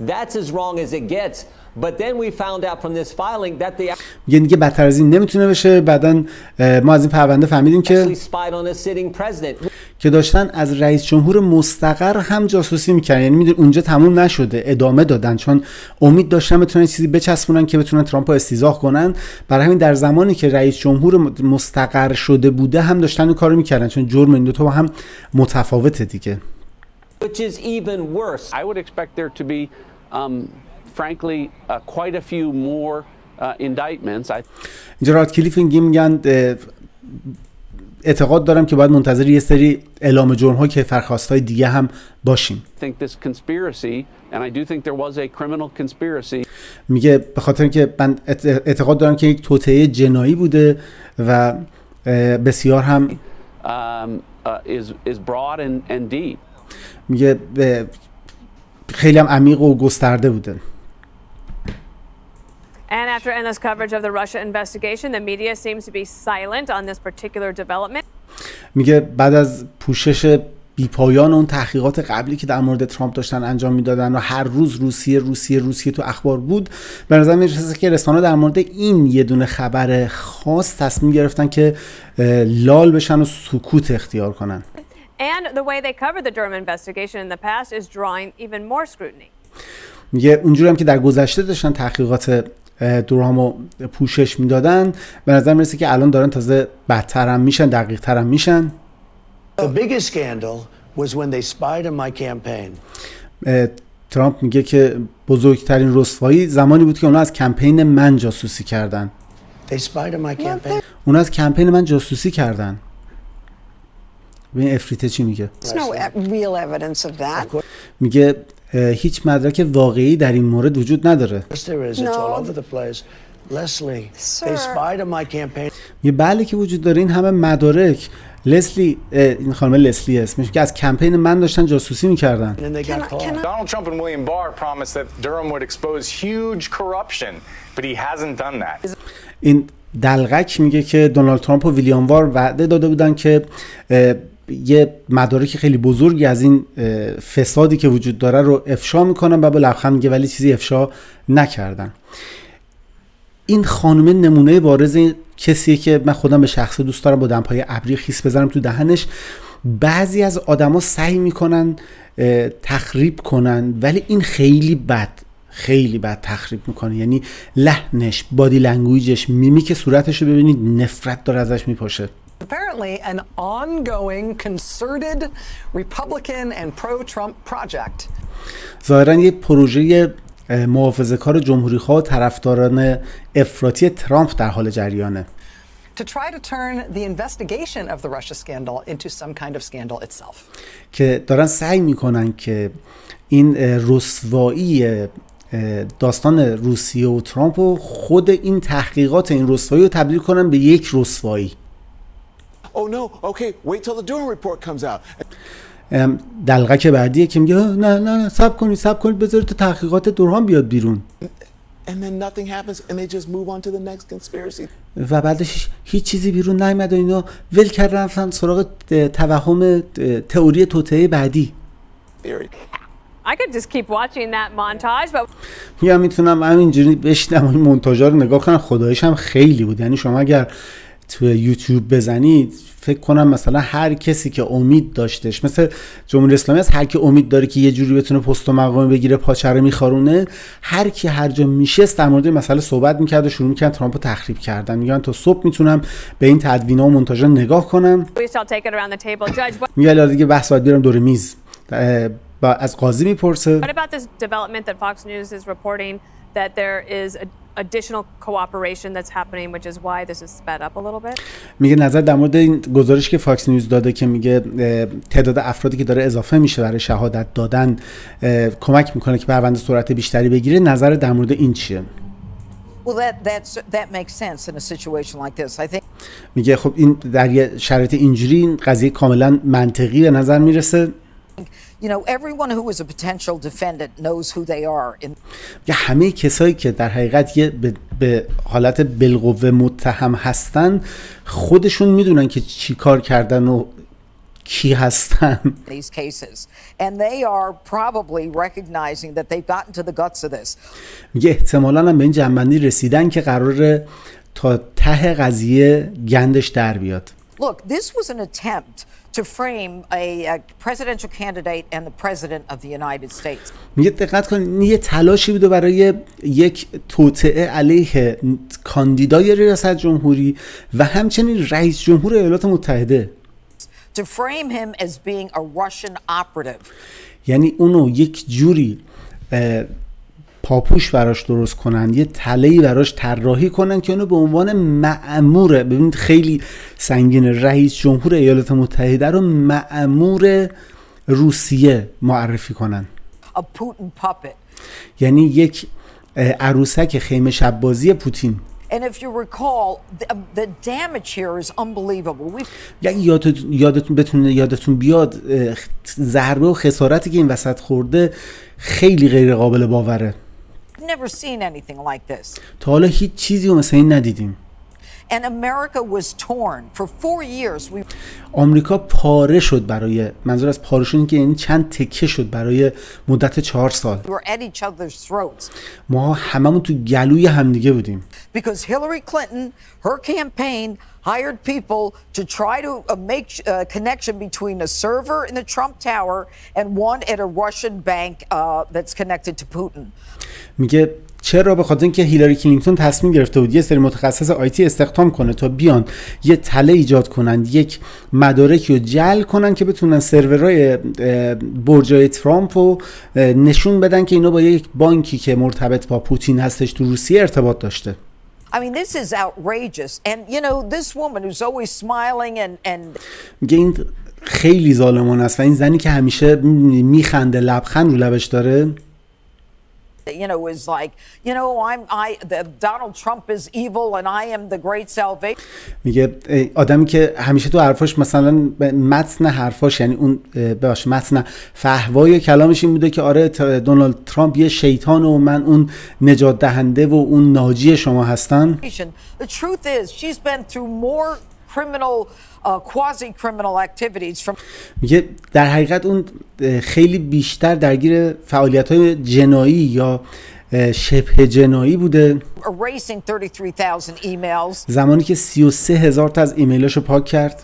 That's as wrong as it gets. But then we found out from this filing that دیگه بدتر از این نمیتونه بشه بعدا ما از این پرونده فهمیدیم که که داشتن از رئیس جمهور مستقر هم جاسوسی میکنن یعنی میدون اونجا تموم نشده ادامه دادن چون امید داشتن بتونن چیزی بچسبونن که بتونن ترامپ رو کنن برای همین در زمانی که رئیس جمهور مستقر شده بوده هم داشتن این کارو میکردن چون جرم این دو با هم متفاوته دیگه which is even worse. I would expect there to be, um, frankly, uh, quite a few more uh, indictments. I... جرارد کلیف میگن اعتقاد دارم که باید منتظر یه سری اعلام جرم ها که فرخواست های دیگه هم باشیم میگه به خاطر اینکه من اعتقاد دارم که یک توطعه جنایی بوده و بسیار هم um, uh, is, is broad and, and deep. میگه خیلی هم عمیق و گسترده بوده And after endless coverage of the Russia investigation, the media seems to be silent on this particular development. میگه بعد از پوشش بیپایان اون تحقیقات قبلی که در مورد ترامپ داشتن انجام میدادن و هر روز روسیه روسیه روسیه تو اخبار بود به نظر میرسه که رسانه در مورد این یه دونه خبر خاص تصمیم گرفتن که لال بشن و سکوت اختیار کنن And the way they covered the Durham investigation in the past is drawing even more scrutiny. میگه اونجوری هم که در گذشته داشتن تحقیقات دورهامو پوشش میدادن به نظر میرسه که الان دارن تازه بدتر هم میشن دقیق تر هم میشن The biggest scandal was when they spied on my campaign. ترامپ میگه که بزرگترین رسوایی زمانی بود که اونا از کمپین من جاسوسی کردن. They spied on my campaign. اونا از کمپین من جاسوسی کردن. ببین افریته چی میگه e- میگه هیچ مدرک واقعی در این مورد وجود نداره میگه بله که وجود داره این همه مدارک لسلی این خانم لسلی اسمش که از کمپین من داشتن جاسوسی میکردن این دلغک میگه که دونالد ترامپ و ویلیام وار وعده داده بودن که یه مدارک خیلی بزرگی از این فسادی که وجود داره رو افشا میکنن و با لبخند میگه ولی چیزی افشا نکردن این خانم نمونه بارز کسیه که من خودم به شخص دوست دارم با دمپای ابری خیس بزنم تو دهنش بعضی از آدما سعی میکنن تخریب کنن ولی این خیلی بد خیلی بد تخریب میکنه یعنی لحنش بادی لنگویجش میمی که صورتش رو ببینید نفرت داره ازش میپاشه Apparently, an ongoing concerted Republican and pro-Trump project. ظاهرا یک پروژه محافظه کار جمهوری خواه طرفداران افراطی ترامپ در حال جریانه. To try to turn the investigation of the Russia scandal into some kind of scandal itself. که دارن سعی میکنن که این رسوایی داستان روسیه و ترامپ و خود این تحقیقات این رسوایی رو تبدیل کنن به یک رسوایی. oh no okay wait till the Durham report comes out دلغک بعدیه که میگه نه نه نه سب کنید سب کنید بذارید تو تحقیقات دورهام بیاد بیرون و بعدش هیچ چیزی بیرون نمیاد و اینا ول کردن رفتن سراغ توهم تئوری توطعه بعدی یا میتونم همینجوری بشینم این مونتاژا رو نگاه کنم خدایش هم خیلی بود یعنی شما اگر تو یوتیوب بزنید فکر کنم مثلا هر کسی که امید داشتش مثل جمهوری اسلامی هست هر کی امید داره که یه جوری بتونه پست و مقام بگیره پاچره میخارونه هر کی هر جا میشست در مورد مسئله صحبت میکرد و شروع میکرد ترامپ رو تخریب کردن میگن تا صبح میتونم به این تدوینا و مونتاژا نگاه کنم میگه دیگه بحث باید بیارم دور میز از قاضی میپرسه additional cooperation that's happening which is why this is sped up a little bit میگه نظر در مورد این گزارش که فاکس نیوز داده که میگه تعداد افرادی که داره اضافه میشه برای شهادت دادن کمک میکنه که پرونده سرعت بیشتری بگیره نظر در مورد این چیه Well, that, that's, that makes sense in a situation like this. I think... میگه خب این در شرایط اینجوری این قضیه کاملا منطقی به نظر میرسه یا همه کسایی که در حقیقت به حالت بالقوه متهم هستن خودشون میدونن که چی کار کردن و کی هستن میگه احتمالا هم به این جنبندی رسیدن که قرار تا ته قضیه گندش در بیاد attempt to frame a presidential candidate and the president of the United States. میگه دقت کنید این یه تلاشی بوده برای یک توطعه علیه کاندیدای ریاست جمهوری و همچنین رئیس جمهور ایالات متحده. To frame him as being a Russian operative. یعنی اونو یک جوری پاپوش براش درست کنن یه تلهی براش طراحی کنن که اونو به عنوان معمور ببینید خیلی سنگین رئیس جمهور ایالات متحده رو معمور روسیه معرفی کنن یعنی یک عروسک خیمه شبازی پوتین um, یادتون بتونه یادتون بیاد ضربه و خسارتی که این وسط خورده خیلی غیر قابل باوره I've never seen anything like this. تا حالا هیچ چیزی مثل این ندیدیم and America was torn for four years. We... آمریکا پاره شد برای منظور از پاره شد که یعنی چند تکه شد برای مدت چهار سال We were at each other's throats. ما هممون تو گلوی همدیگه بودیم Because Hillary Clinton, her campaign hired people to try to uh, make a uh, connection between a server in the Trump Tower and one at a Russian bank uh, that's connected to Putin. میگه چرا به خاطر اینکه هیلاری کلینتون تصمیم گرفته بود یه سری متخصص آیتی استخدام کنه تا بیان یه تله ایجاد کنند، یک مدارکی رو جل کنن که بتونن سرورهای برجای ترامپ رو نشون بدن که اینا با یک بانکی که مرتبط با پوتین هستش تو روسیه ارتباط داشته میگه این خیلی ظالمانه است و این زنی که همیشه میخنده لبخند رو لبش داره you know, is like, you know, I'm, I, the Donald Trump is evil and I am the great salvation. میگه آدمی که همیشه تو حرفاش مثلا متن حرفاش یعنی اون باش متن فهوای کلامش این بوده که آره دونالد ترامپ یه شیطان و من اون نجات دهنده و اون ناجی شما هستم. The truth is she's been through more criminal, uh, میگه در حقیقت اون خیلی بیشتر درگیر فعالیت های جنایی یا شبه جنایی بوده زمانی که 33 هزار تا از ایمیلش رو پاک کرد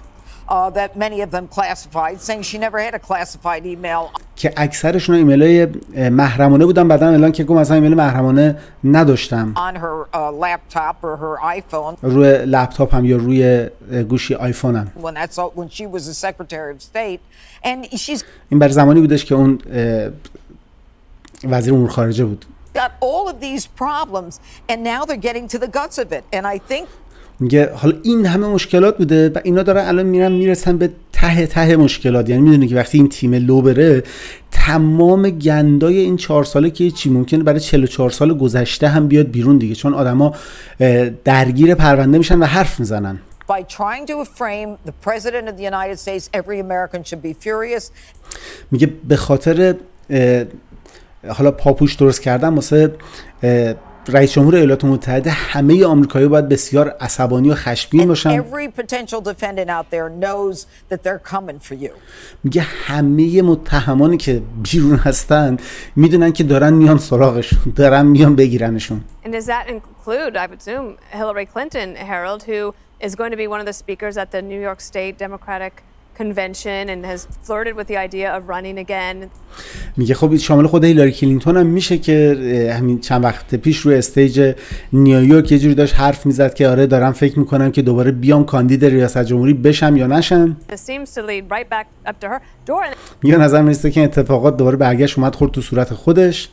uh, that many of them classified, saying she never had a classified email. که اکثرشون ایمیلای محرمانه بودن بعدا الان که گم از ایمیل محرمانه نداشتم روی لپتاپ هم یا روی گوشی آیفون هم این بر زمانی بودش که اون وزیر امور خارجه بود got all of these problems and now they're getting to the guts of it and I think میگه حالا این همه مشکلات بوده و اینا داره الان میرن میرسن به ته ته مشکلات یعنی میدونی که وقتی این تیم لو بره تمام گندای این چهار ساله که چی ممکنه برای 44 سال گذشته هم بیاد بیرون دیگه چون آدما درگیر پرونده میشن و حرف میزنن میگه به خاطر حالا پاپوش درست کردن واسه رئیس جمهور ایالات متحده همه آمریکایی باید بسیار عصبانی و خشمگین باشن میگه همه متهمانی که بیرون هستن میدونن که دارن میان سراغشون دارن میان بگیرنشون And does that include, I would assume, Hillary Clinton, Harold, who is going to be one of the speakers at the New York State Democratic convention میگه خب شامل خود هیلاری کلینتون هم میشه که همین چند وقت پیش روی استیج نیویورک یه جوری داشت حرف میزد که آره دارم فکر میکنم که دوباره بیام کاندید ریاست جمهوری بشم یا نشم میگه نظر میرسه که اتفاقات دوباره برگشت اومد خورد تو صورت خودش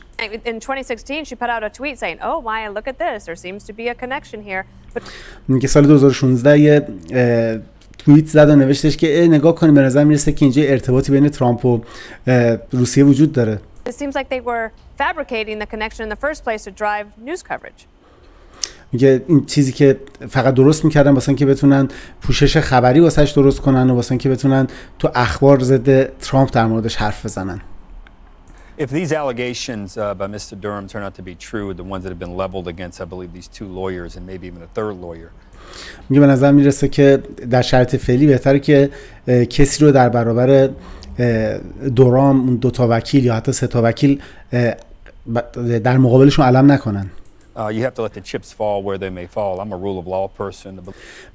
میگه سال 2016 توییت زد و نوشتش که نگاه کنیم به نظر میرسه که اینجا ارتباطی بین ترامپ و روسیه وجود داره این چیزی که فقط درست میکردن واسه که بتونن پوشش خبری واسهش درست کنن و واسه که بتونن تو اخبار ضد ترامپ در موردش حرف بزنن If these allegations uh, by Mr. Durham turn out to be true, the ones that have been leveled against, I believe, these two lawyers and maybe even a third lawyer, میگه به نظر میرسه که در شرط فعلی بهتره که کسی رو در برابر دورام دو تا وکیل یا حتی سه تا وکیل در مقابلشون علم نکنن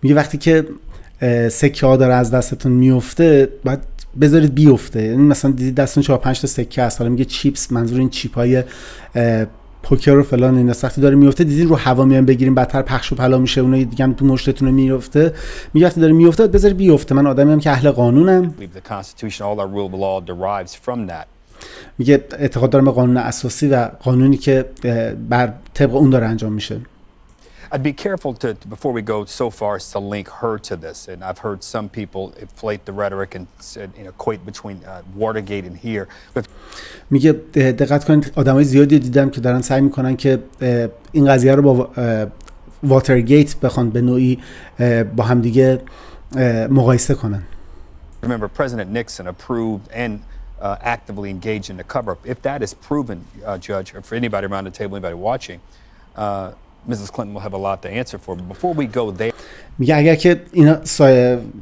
میگه وقتی که سکه ها داره از دستتون میفته باید بذارید بیفته یعنی مثلا دیدی دستون چهار 5 تا سکه هست حالا میگه چیپس منظور این چیپ های پوکر و فلان اینا سختی داره میفته دیدین رو هوا میان بگیریم بدتر پخش و پلا میشه اونایی دیگه هم تو مشتتون میفته میگه وقتی داره میفته بذار بیفته من آدمی هم که اهل قانونم میگه اعتقاد دارم به قانون اساسی و قانونی که بر طبق اون داره انجام میشه I'd be careful to, before we go so far as to link her to this. And I've heard some people inflate the rhetoric and, equate between uh, Watergate and here. But میگه دقت کنید آدمای زیادی دیدم که دارن سعی میکنن که این قضیه رو با واترگیت بخوان به نوعی با همدیگه مقایسه کنن. Remember President Nixon approved and uh, actively engaged in the cover-up. If that is proven, uh, Judge, or for anybody around the table, anybody watching, uh, میگه اگر که اینا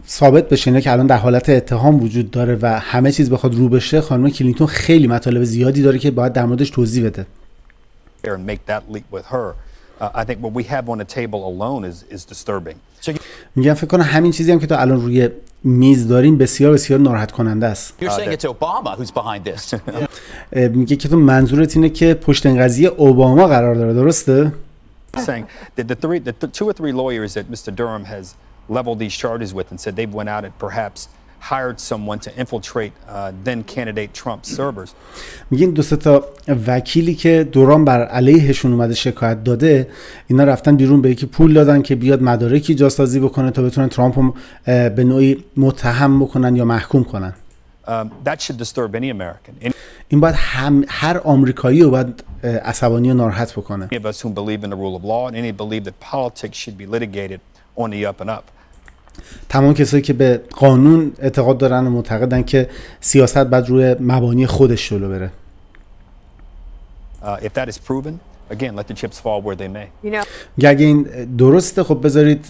ثابت بشه اینا که الان در حالت اتهام وجود داره و همه چیز بخواد رو بشه خانم کلینتون خیلی مطالب زیادی داره که باید در موردش توضیح بده. Uh, میگم فکر کنم همین چیزی هم که تو الان روی میز داریم بسیار بسیار ناراحت کننده است. Uh, میگه که تو منظورت اینه که پشت این قضیه اوباما قرار داره درسته؟ saying that the three, the th two or three lawyers that Mr. Durham has leveled these charges with and said they've went out and perhaps hired someone to infiltrate uh, then candidate Trump servers. میگن دو تا وکیلی که دوران بر علیهشون اومده شکایت داده اینا رفتن بیرون به یکی پول دادن که بیاد مدارکی جاسازی بکنه تا بتونن ترامپ رو به نوعی متهم بکنن یا محکوم کنن Um, این باید هر آمریکایی رو باید عصبانی و ناراحت بکنه تمام کسایی که به قانون اعتقاد دارن و معتقدن که سیاست باید روی مبانی خودش جلو بره اگه این درسته خب بذارید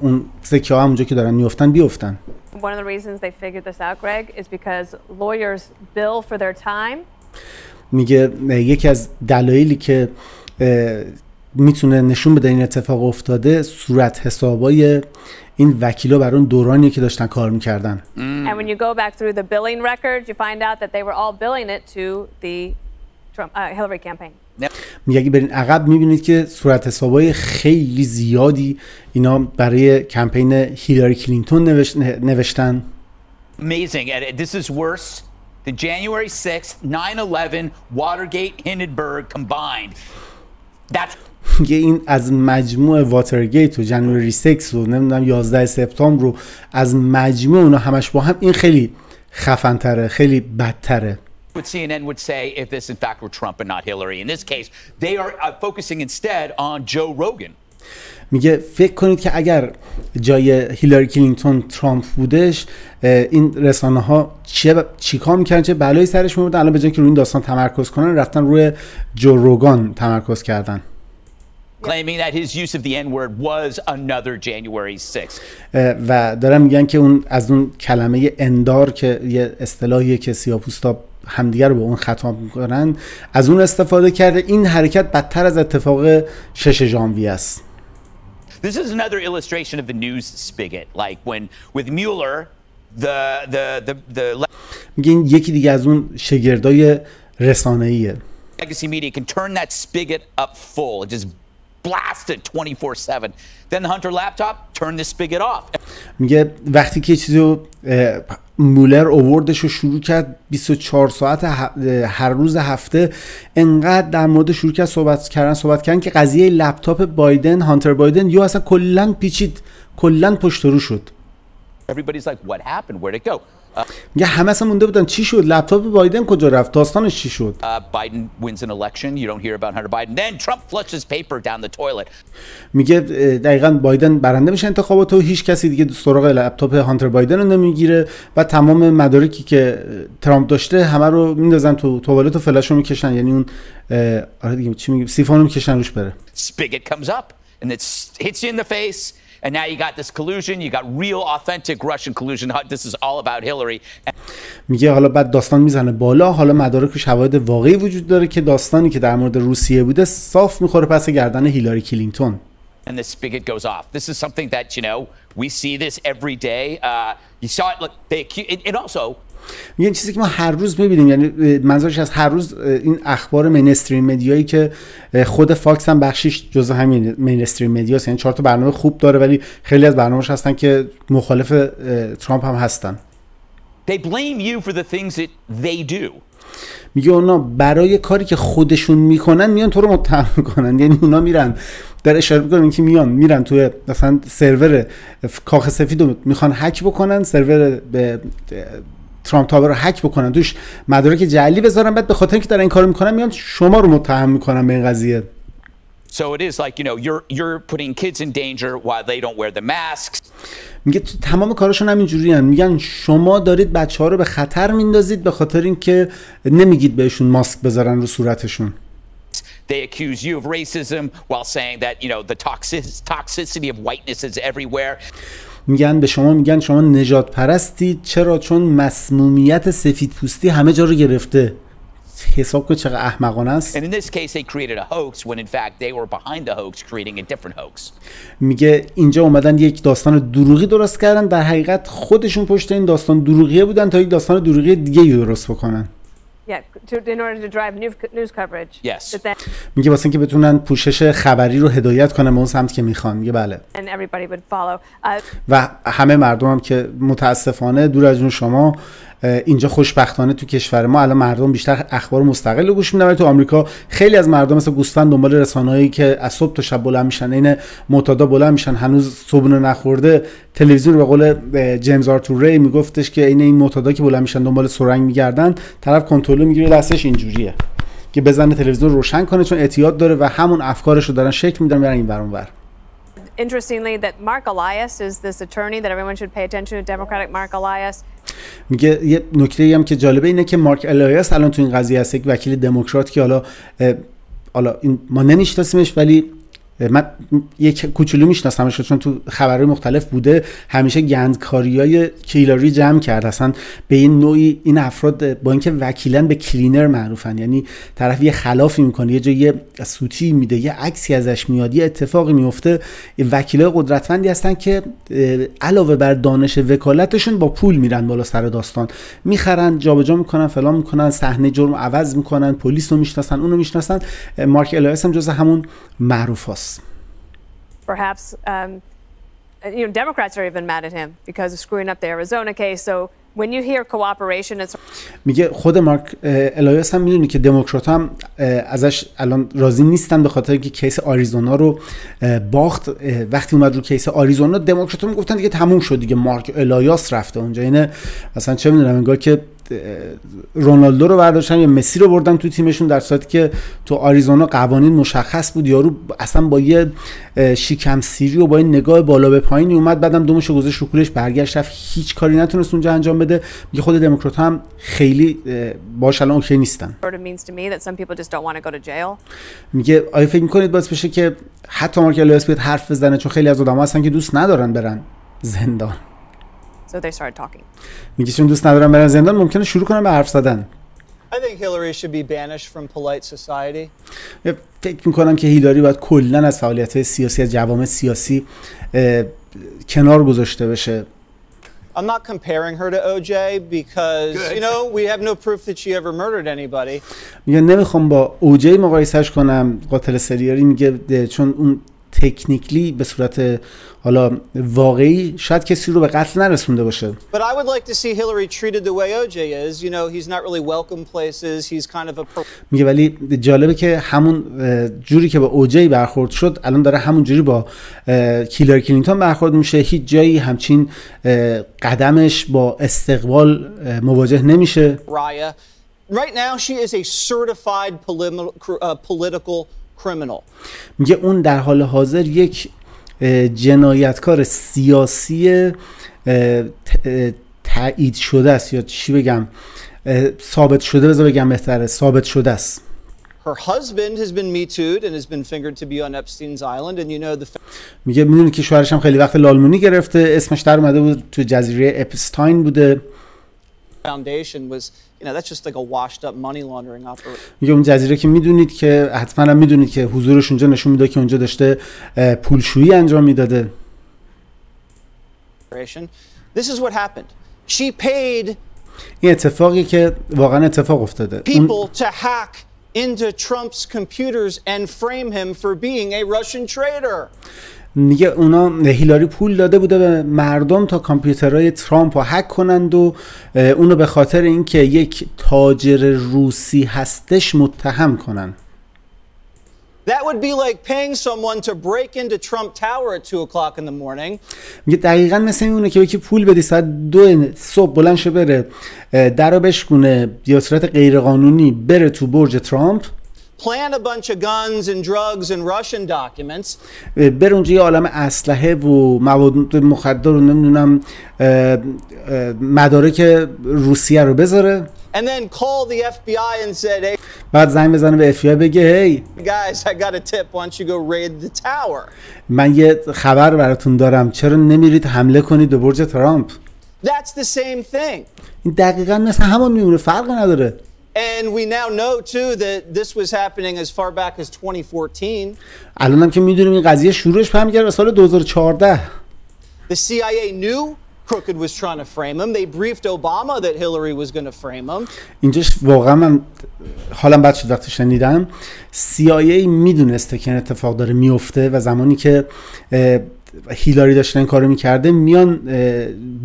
اون سکه ها همونجا که دارن میفتن بیفتن one of the reasons they figured this out, Greg, is because lawyers bill for their time. میگه یکی از دلایلی که میتونه نشون بده این اتفاق افتاده صورت حسابای این وکیلا بر اون دورانی که داشتن کار میکردن and when you go back through the billing records you find out that they were all billing it to the Trump, uh, Hillary campaign میگه اگه برین عقب میبینید که صورت حسابای خیلی زیادی اینا برای کمپین هیلاری کلینتون نوشتن Amazing. This is worse than January 6th, 9/11, Watergate, Hindenburg combined. That's که این از مجموع واترگیت و جنوری 6 و نمیدونم 11 سپتامبر رو از مجموع اونا همش با هم این خیلی خفنتره خیلی بدتره what CNN would say if this, in fact, were Trump and not Hillary. In this case, they are uh, focusing instead on Joe Rogan. میگه فکر کنید که اگر جای هیلاری کلینتون ترامپ بودش این رسانه ها چه چیکار میکردن چه بلایی سرش می الان به جای که روی این داستان تمرکز کنن رفتن روی جو روگان تمرکز کردن claiming that his use of the N-word was another January 6 و دارن میگن که اون از اون کلمه اندار که یه اصطلاحیه که سیاپوستا همدیگر رو به اون خطاب میکنن از اون استفاده کرده این حرکت بدتر از اتفاق شش ژانویه است This is another illustration of the news spigot like when with Mueller the the the, the... میگه یکی دیگه از اون شگردای رسانه‌ایه legacy media can turn that spigot up full it just blast it 24/7 then the hunter laptop turn the spigot off میگه وقتی که چیزی رو مولر اووردش رو شروع کرد 24 ساعت هر روز هفته انقدر در مورد شروع کرد صحبت کردن صحبت کردن که قضیه لپتاپ بایدن هانتر بایدن یو اصلا کلا پیچید کلا پشت رو شد میگه همه اصلا مونده بودن چی شد لپتاپ بایدن کجا رفت داستانش چی شد میگه دقیقا بایدن برنده میشه انتخابات و هیچ کسی دیگه سراغ لپتاپ هانتر بایدن رو نمیگیره و تمام مدارکی که ترامپ داشته همه رو میندازن تو توالت و فلش رو میکشن یعنی اون آره دیگه چی میگه سیفون رو میکشن روش بره up and And now you got this collusion, you got real authentic Russian collusion. This is all about Hillary. میگه حالا بعد داستان میزنه بالا حالا مدارک و شواهد واقعی وجود داره که داستانی که در مورد روسیه بوده صاف میخوره پس گردن هیلاری کلینتون and the spigot goes off. This is something that you know we see this every day. Uh, you saw it. Look, they it, And also میگن چیزی که ما هر روز میبینیم یعنی منظورش از هر روز این اخبار مینستریم مدیایی که خود فاکس هم بخشیش جزء همین مینستریم مدیاس یعنی چهار تا برنامه خوب داره ولی خیلی از برنامه‌هاش هستن که مخالف ترامپ هم هستن They blame you for the things that they do. میگه اونا برای کاری که خودشون میکنن میان تو رو متهم میکنن یعنی اونا میرن در اشاره میکنن که میان میرن توی مثلا سرور کاخ سفید رو میخوان هک بکنن سرور به ترامپ تاور رو هک بکنن توش مدارک جعلی بذارن بعد به خاطر اینکه دارن این کارو میکنن میان شما رو متهم میکنن به این قضیه So it is like, you know, you're, you're putting kids in danger while they don't wear the masks. میگه تمام کارشون هم اینجوری هم. میگن شما دارید بچه ها رو به خطر میندازید به خاطر اینکه نمیگید بهشون ماسک بذارن رو صورتشون. They accuse you of racism while saying that, you know, the toxic, toxicity of whiteness is everywhere. میگن به شما میگن شما نجات پرستی چرا چون مسمومیت سفید پوستی همه جا رو گرفته حساب کن چقدر احمقانه است میگه اینجا اومدن یک داستان دروغی درست کردن در حقیقت خودشون پشت این داستان دروغیه بودن تا یک داستان دروغی دیگه درست بکنن میگه واسه اینکه بتونن پوشش خبری رو هدایت کنن به اون سمت که میخوان میگه بله uh, و همه مردم هم که متاسفانه دور از اون شما اینجا خوشبختانه تو کشور ما الان مردم بیشتر اخبار مستقل رو گوش میدن تو آمریکا خیلی از مردم مثل گوسفند دنبال رسانه‌ای که از صبح تا شب بلند میشن این معتادا بلند میشن هنوز صبحونه نخورده تلویزیون به قول جیمز آرتور ری میگفتش که این این معتادا که بلند میشن دنبال سرنگ میگردن طرف کنترل میگیره دستش اینجوریه که بزنه تلویزیون روشن کنه چون اعتیاد داره و همون افکارش رو دارن شکل میدن برن این بر interestingly that Mark Elias is this attorney that everyone should pay attention to Democratic Mark Elias میگه یه نکته هم که جالبه اینه که مارک الایاس الان تو این قضیه هست یک وکیل دموکرات که حالا حالا این ما نمیشناسیمش ولی من یک کوچولو میشناسمش چون تو خبرهای مختلف بوده همیشه گندکاری های کیلاری جمع کرد اصلا به این نوعی این افراد با اینکه وکیلا به کلینر معروفن یعنی طرف یه خلافی میکنه یه جایی سوتی میده یه عکسی ازش میاد یه اتفاقی میفته وکیلای قدرتمندی هستن که علاوه بر دانش وکالتشون با پول میرن بالا سر داستان میخرن جابجا میکنن فلان میکنن صحنه جرم عوض میکنن پلیس رو میشناسن اونو میشناسن مارک الایس هم جز همون معروف perhaps um, uh, you know Democrats are even mad at him because of screwing up the Arizona case. So when you hear cooperation, it's... میگه خود مارک الایاس هم میدونی که دموکرات هم ازش الان راضی نیستن به خاطر که کیس آریزونا رو باخت وقتی اومد رو کیس آریزونا دموکرات هم گفتن دیگه تموم شد دیگه مارک الایاس رفته اونجا اینه یعنی اصلا چه میدونم انگار که رونالدو رو برداشتن یا مسی رو بردن تو تیمشون در صورتی که تو آریزونا قوانین مشخص بود یارو اصلا با یه شیکم سیری و با این نگاه بالا به پایین اومد بعدم دومش گذاشت رو کولش برگشت رفت هیچ کاری نتونست اونجا انجام بده میگه خود دموکرات هم خیلی باش الان اوکی نیستن میگه آیا فکر میکنید باز بشه که حتی مارک حرف بزنه چون خیلی از آدم‌ها هستن که دوست ندارن برن زندان So they started talking. میگه چون دوست ندارم برن زندان ممکنه شروع کنم به حرف زدن. I think Hillary should be banished from polite society. فکر میکنم که هیلاری باید کلا از فعالیت سیاسی از جوامع سیاسی کنار گذاشته بشه. I'm not comparing her to OJ because Good. you know we have no proof that she ever murdered anybody. میگه نمیخوام با OJ مقایسش کنم قاتل سریالی میگه چون اون تکنیکلی به صورت حالا واقعی شاید کسی رو به قتل نرسونده باشه But I would like to see Hillary treated the way OJ is, you know, he's not really welcome places, he's kind of a میگه ولی جالبه که همون جوری که با اوجی برخورد شد الان داره همون جوری با کیلر کلینتون برخورد میشه هیچ جایی همچین قدمش با استقبال مواجه نمیشه Right now she is a certified uh, political criminal. میگه اون در حال حاضر یک جنایتکار سیاسی تایید شده است یا چی بگم ثابت شده بذار بگم بهتره ثابت شده است میگه میدونی که شوهرش هم خیلی وقت لالمونی گرفته اسمش در اومده بود تو جزیره اپستاین بوده foundation was you know that's just like a washed up money laundering operation یوم جزیره که میدونید که حتما میدونید که حضورش اونجا نشون میده که اونجا داشته پولشویی انجام میداده this is what happened she paid این اتفاقی که واقعا اتفاق افتاده people to hack into trump's computers and frame him for being a russian trader میگه اونا هیلاری پول داده بوده به مردم تا کامپیوترهای ترامپ رو هک کنند و اونو به خاطر اینکه یک تاجر روسی هستش متهم کنند میگه دقیقا مثل اونه که یکی پول بدی ساعت دو صبح بلند شه بره در رو بشکونه یا صورت غیرقانونی بره تو برج ترامپ plant a bunch of guns and drugs and Russian documents. بر اونجا یه عالم اسلحه و مواد مخدر و نمیدونم مدارک روسیه رو بذاره. And then call the FBI and said, hey, بعد زنگ بزنه به FBI بگه hey, guys I got a tip why don't you go raid the tower من یه خبر براتون دارم چرا نمیرید حمله کنید به برج ترامپ That's the same thing این دقیقا مثل همون میمونه فرق نداره الانم که میدونیم این قضیه شروعش برمیگرده به سال 2014 The CIA knew واقعا من حالم بد شد وقتی شنیدم CIA میدونسته که این اتفاق داره میفته و زمانی که هیلاری داشتن کارو میکرده میان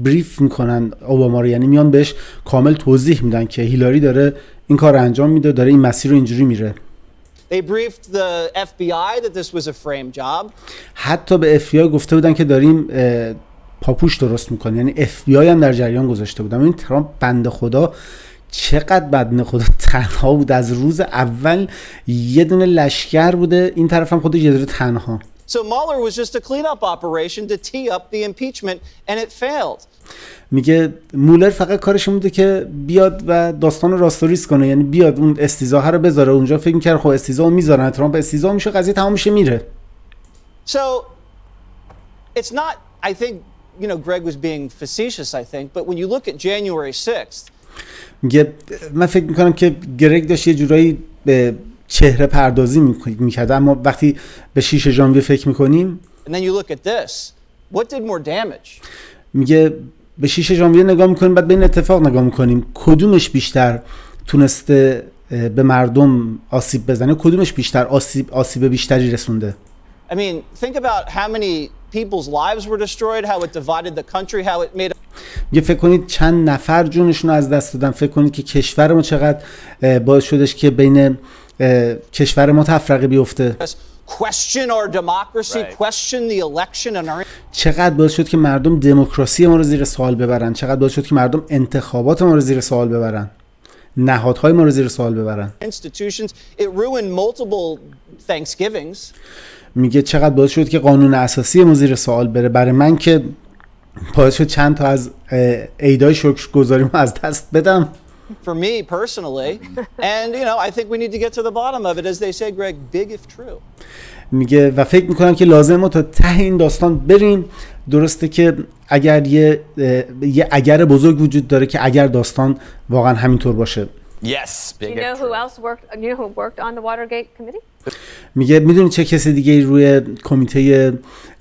بریف میکنن اوباما رو یعنی میان بهش کامل توضیح میدن که هیلاری داره این کار رو انجام میده داره این مسیر رو اینجوری میره حتی به FBI گفته بودن که داریم پاپوش درست میکنیم یعنی FBI هم در جریان گذاشته بودم این ترامپ بنده خدا چقدر بدن خدا تنها بود از روز اول یه دونه لشکر بوده این طرف هم خودش یه دونه تنها So Mueller was just a cleanup operation to tee up the impeachment and it failed. میگه مولر فقط کارش بوده که بیاد و داستان راستوریس کنه یعنی بیاد اون استیزاه رو بذاره اونجا فکر میکرد خب استیزاه میذارن ترامپ استیزاه میشه قضیه تمام میشه میره So it's not I think you know Greg was being facetious I think but when you look at January 6th میگه من فکر میکنم که گرگ داشت یه جورایی به چهره پردازی میکرد اما وقتی به 6 ژانویه فکر میکنیم میگه به 6 ژانویه نگاه میکنیم بعد به این اتفاق نگاه میکنیم کدومش بیشتر تونسته به مردم آسیب بزنه کدومش بیشتر آسیب آسیب بیشتری رسونده I فکر کنید چند نفر جونشون از دست دادن فکر کنید که کشور ما چقدر باعث شدش که بین کشور ما تفرقه بیفته چقدر باعث شد که مردم دموکراسی ما رو زیر سوال ببرن چقدر باعث شد که مردم انتخابات ما رو زیر سوال ببرن نهادهای ما رو زیر سوال ببرن میگه چقدر باعث شد که قانون اساسی ما زیر سوال بره برای من که باعث شد چند تا از عیدای شکر گذاریم از دست بدم for me personally. And, you know, I think we need to get to the bottom of it. As they say, Greg, big if true. میگه و فکر میکنم که لازم تا ته این داستان بریم درسته که اگر یه یه اگر بزرگ وجود داره که اگر داستان واقعا همینطور باشه Yes, big you know who else worked, know who worked on the Watergate committee? میگه میدونی چه کسی دیگه روی کمیته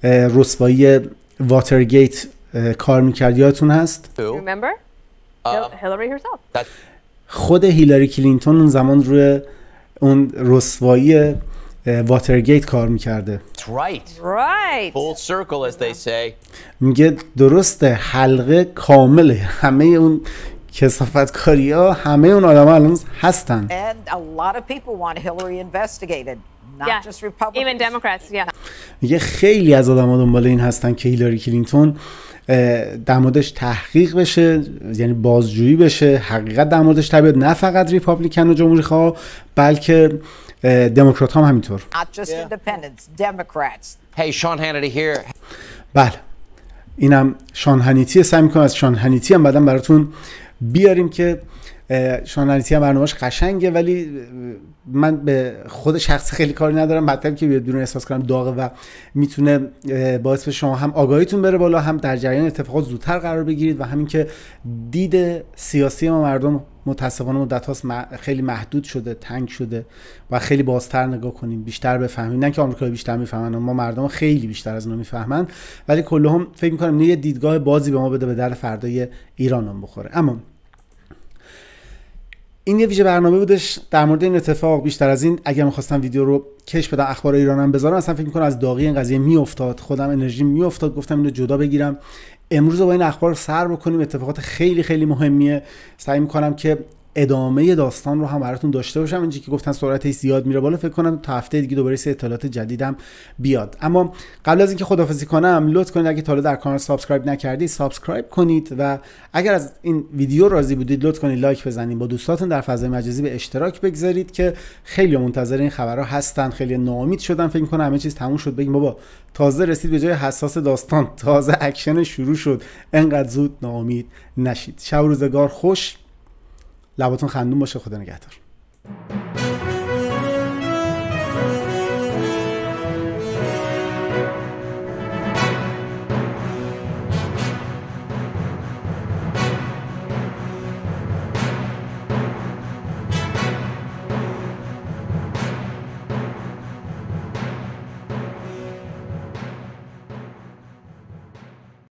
رسوایی واترگیت کار میکرد یادتون هست؟ Remember? هیلاری هرسلف um, خود هیلاری کلینتون اون زمان روی اون رسوایی واترگیت کار میکرده right. right. Full circle, as they say. میگه درسته حلقه کامله همه اون کسافت کاری همه اون آدم الان هستن And a lot of people want Hillary investigated. Not just Republicans. Even Democrats, yeah. یه خیلی از آدم ها دنبال این هستن که هیلاری کلینتون در موردش تحقیق بشه یعنی بازجویی بشه حقیقت در موردش تبیاد نه فقط ریپابلیکن و جمهوری خواه بلکه دموکرات هم همینطور بله اینم شانهنیتی سعی از شانهنیتی هم بعدا براتون بیاریم که شانالیتی هم برنامهش قشنگه ولی من به خود شخص خیلی کاری ندارم مطلب که بیاد بیرون احساس کنم داغه و میتونه باعث به شما هم آگاهیتون بره بالا هم در جریان اتفاقات زودتر قرار بگیرید و همین که دید سیاسی ما مردم متاسفانه مدت هاست خیلی محدود شده تنگ شده و خیلی بازتر نگاه کنیم بیشتر بفهمیم نه که آمریکا بیشتر میفهمن ما مردم خیلی بیشتر از ما میفهمن ولی هم فکر میکنم یه دیدگاه بازی به ما بده به در فردای ایرانم بخوره اما این یه ویژه برنامه بودش در مورد این اتفاق بیشتر از این اگر میخواستم ویدیو رو کش بدم اخبار ایرانم بذارم اصلا فکر میکنم از داغی این قضیه میافتاد خودم انرژی میافتاد گفتم اینو جدا بگیرم امروز با این اخبار سر بکنیم اتفاقات خیلی خیلی مهمیه سعی میکنم که ادامه داستان رو هم براتون داشته باشم اینجا که گفتن سرعتش زیاد میره بالا فکر کنم تا هفته دیگه دوباره سه اطلاعات جدیدم بیاد اما قبل از اینکه خدافظی کنم لطف کنید اگه تا حالا در کانال سابسکرایب نکردی سابسکرایب کنید و اگر از این ویدیو راضی بودید لطف کنید لایک بزنید با دوستاتون در فضای مجازی به اشتراک بگذارید که خیلی منتظر این خبرها هستن خیلی ناامید شدن فکر کنم همه چیز تموم شد بگیم بابا تازه رسید به جای حساس داستان تازه اکشن شروع شد انقدر زود ناامید نشید شب روزگار خوش لباتون خندون باشه خدا نگهدار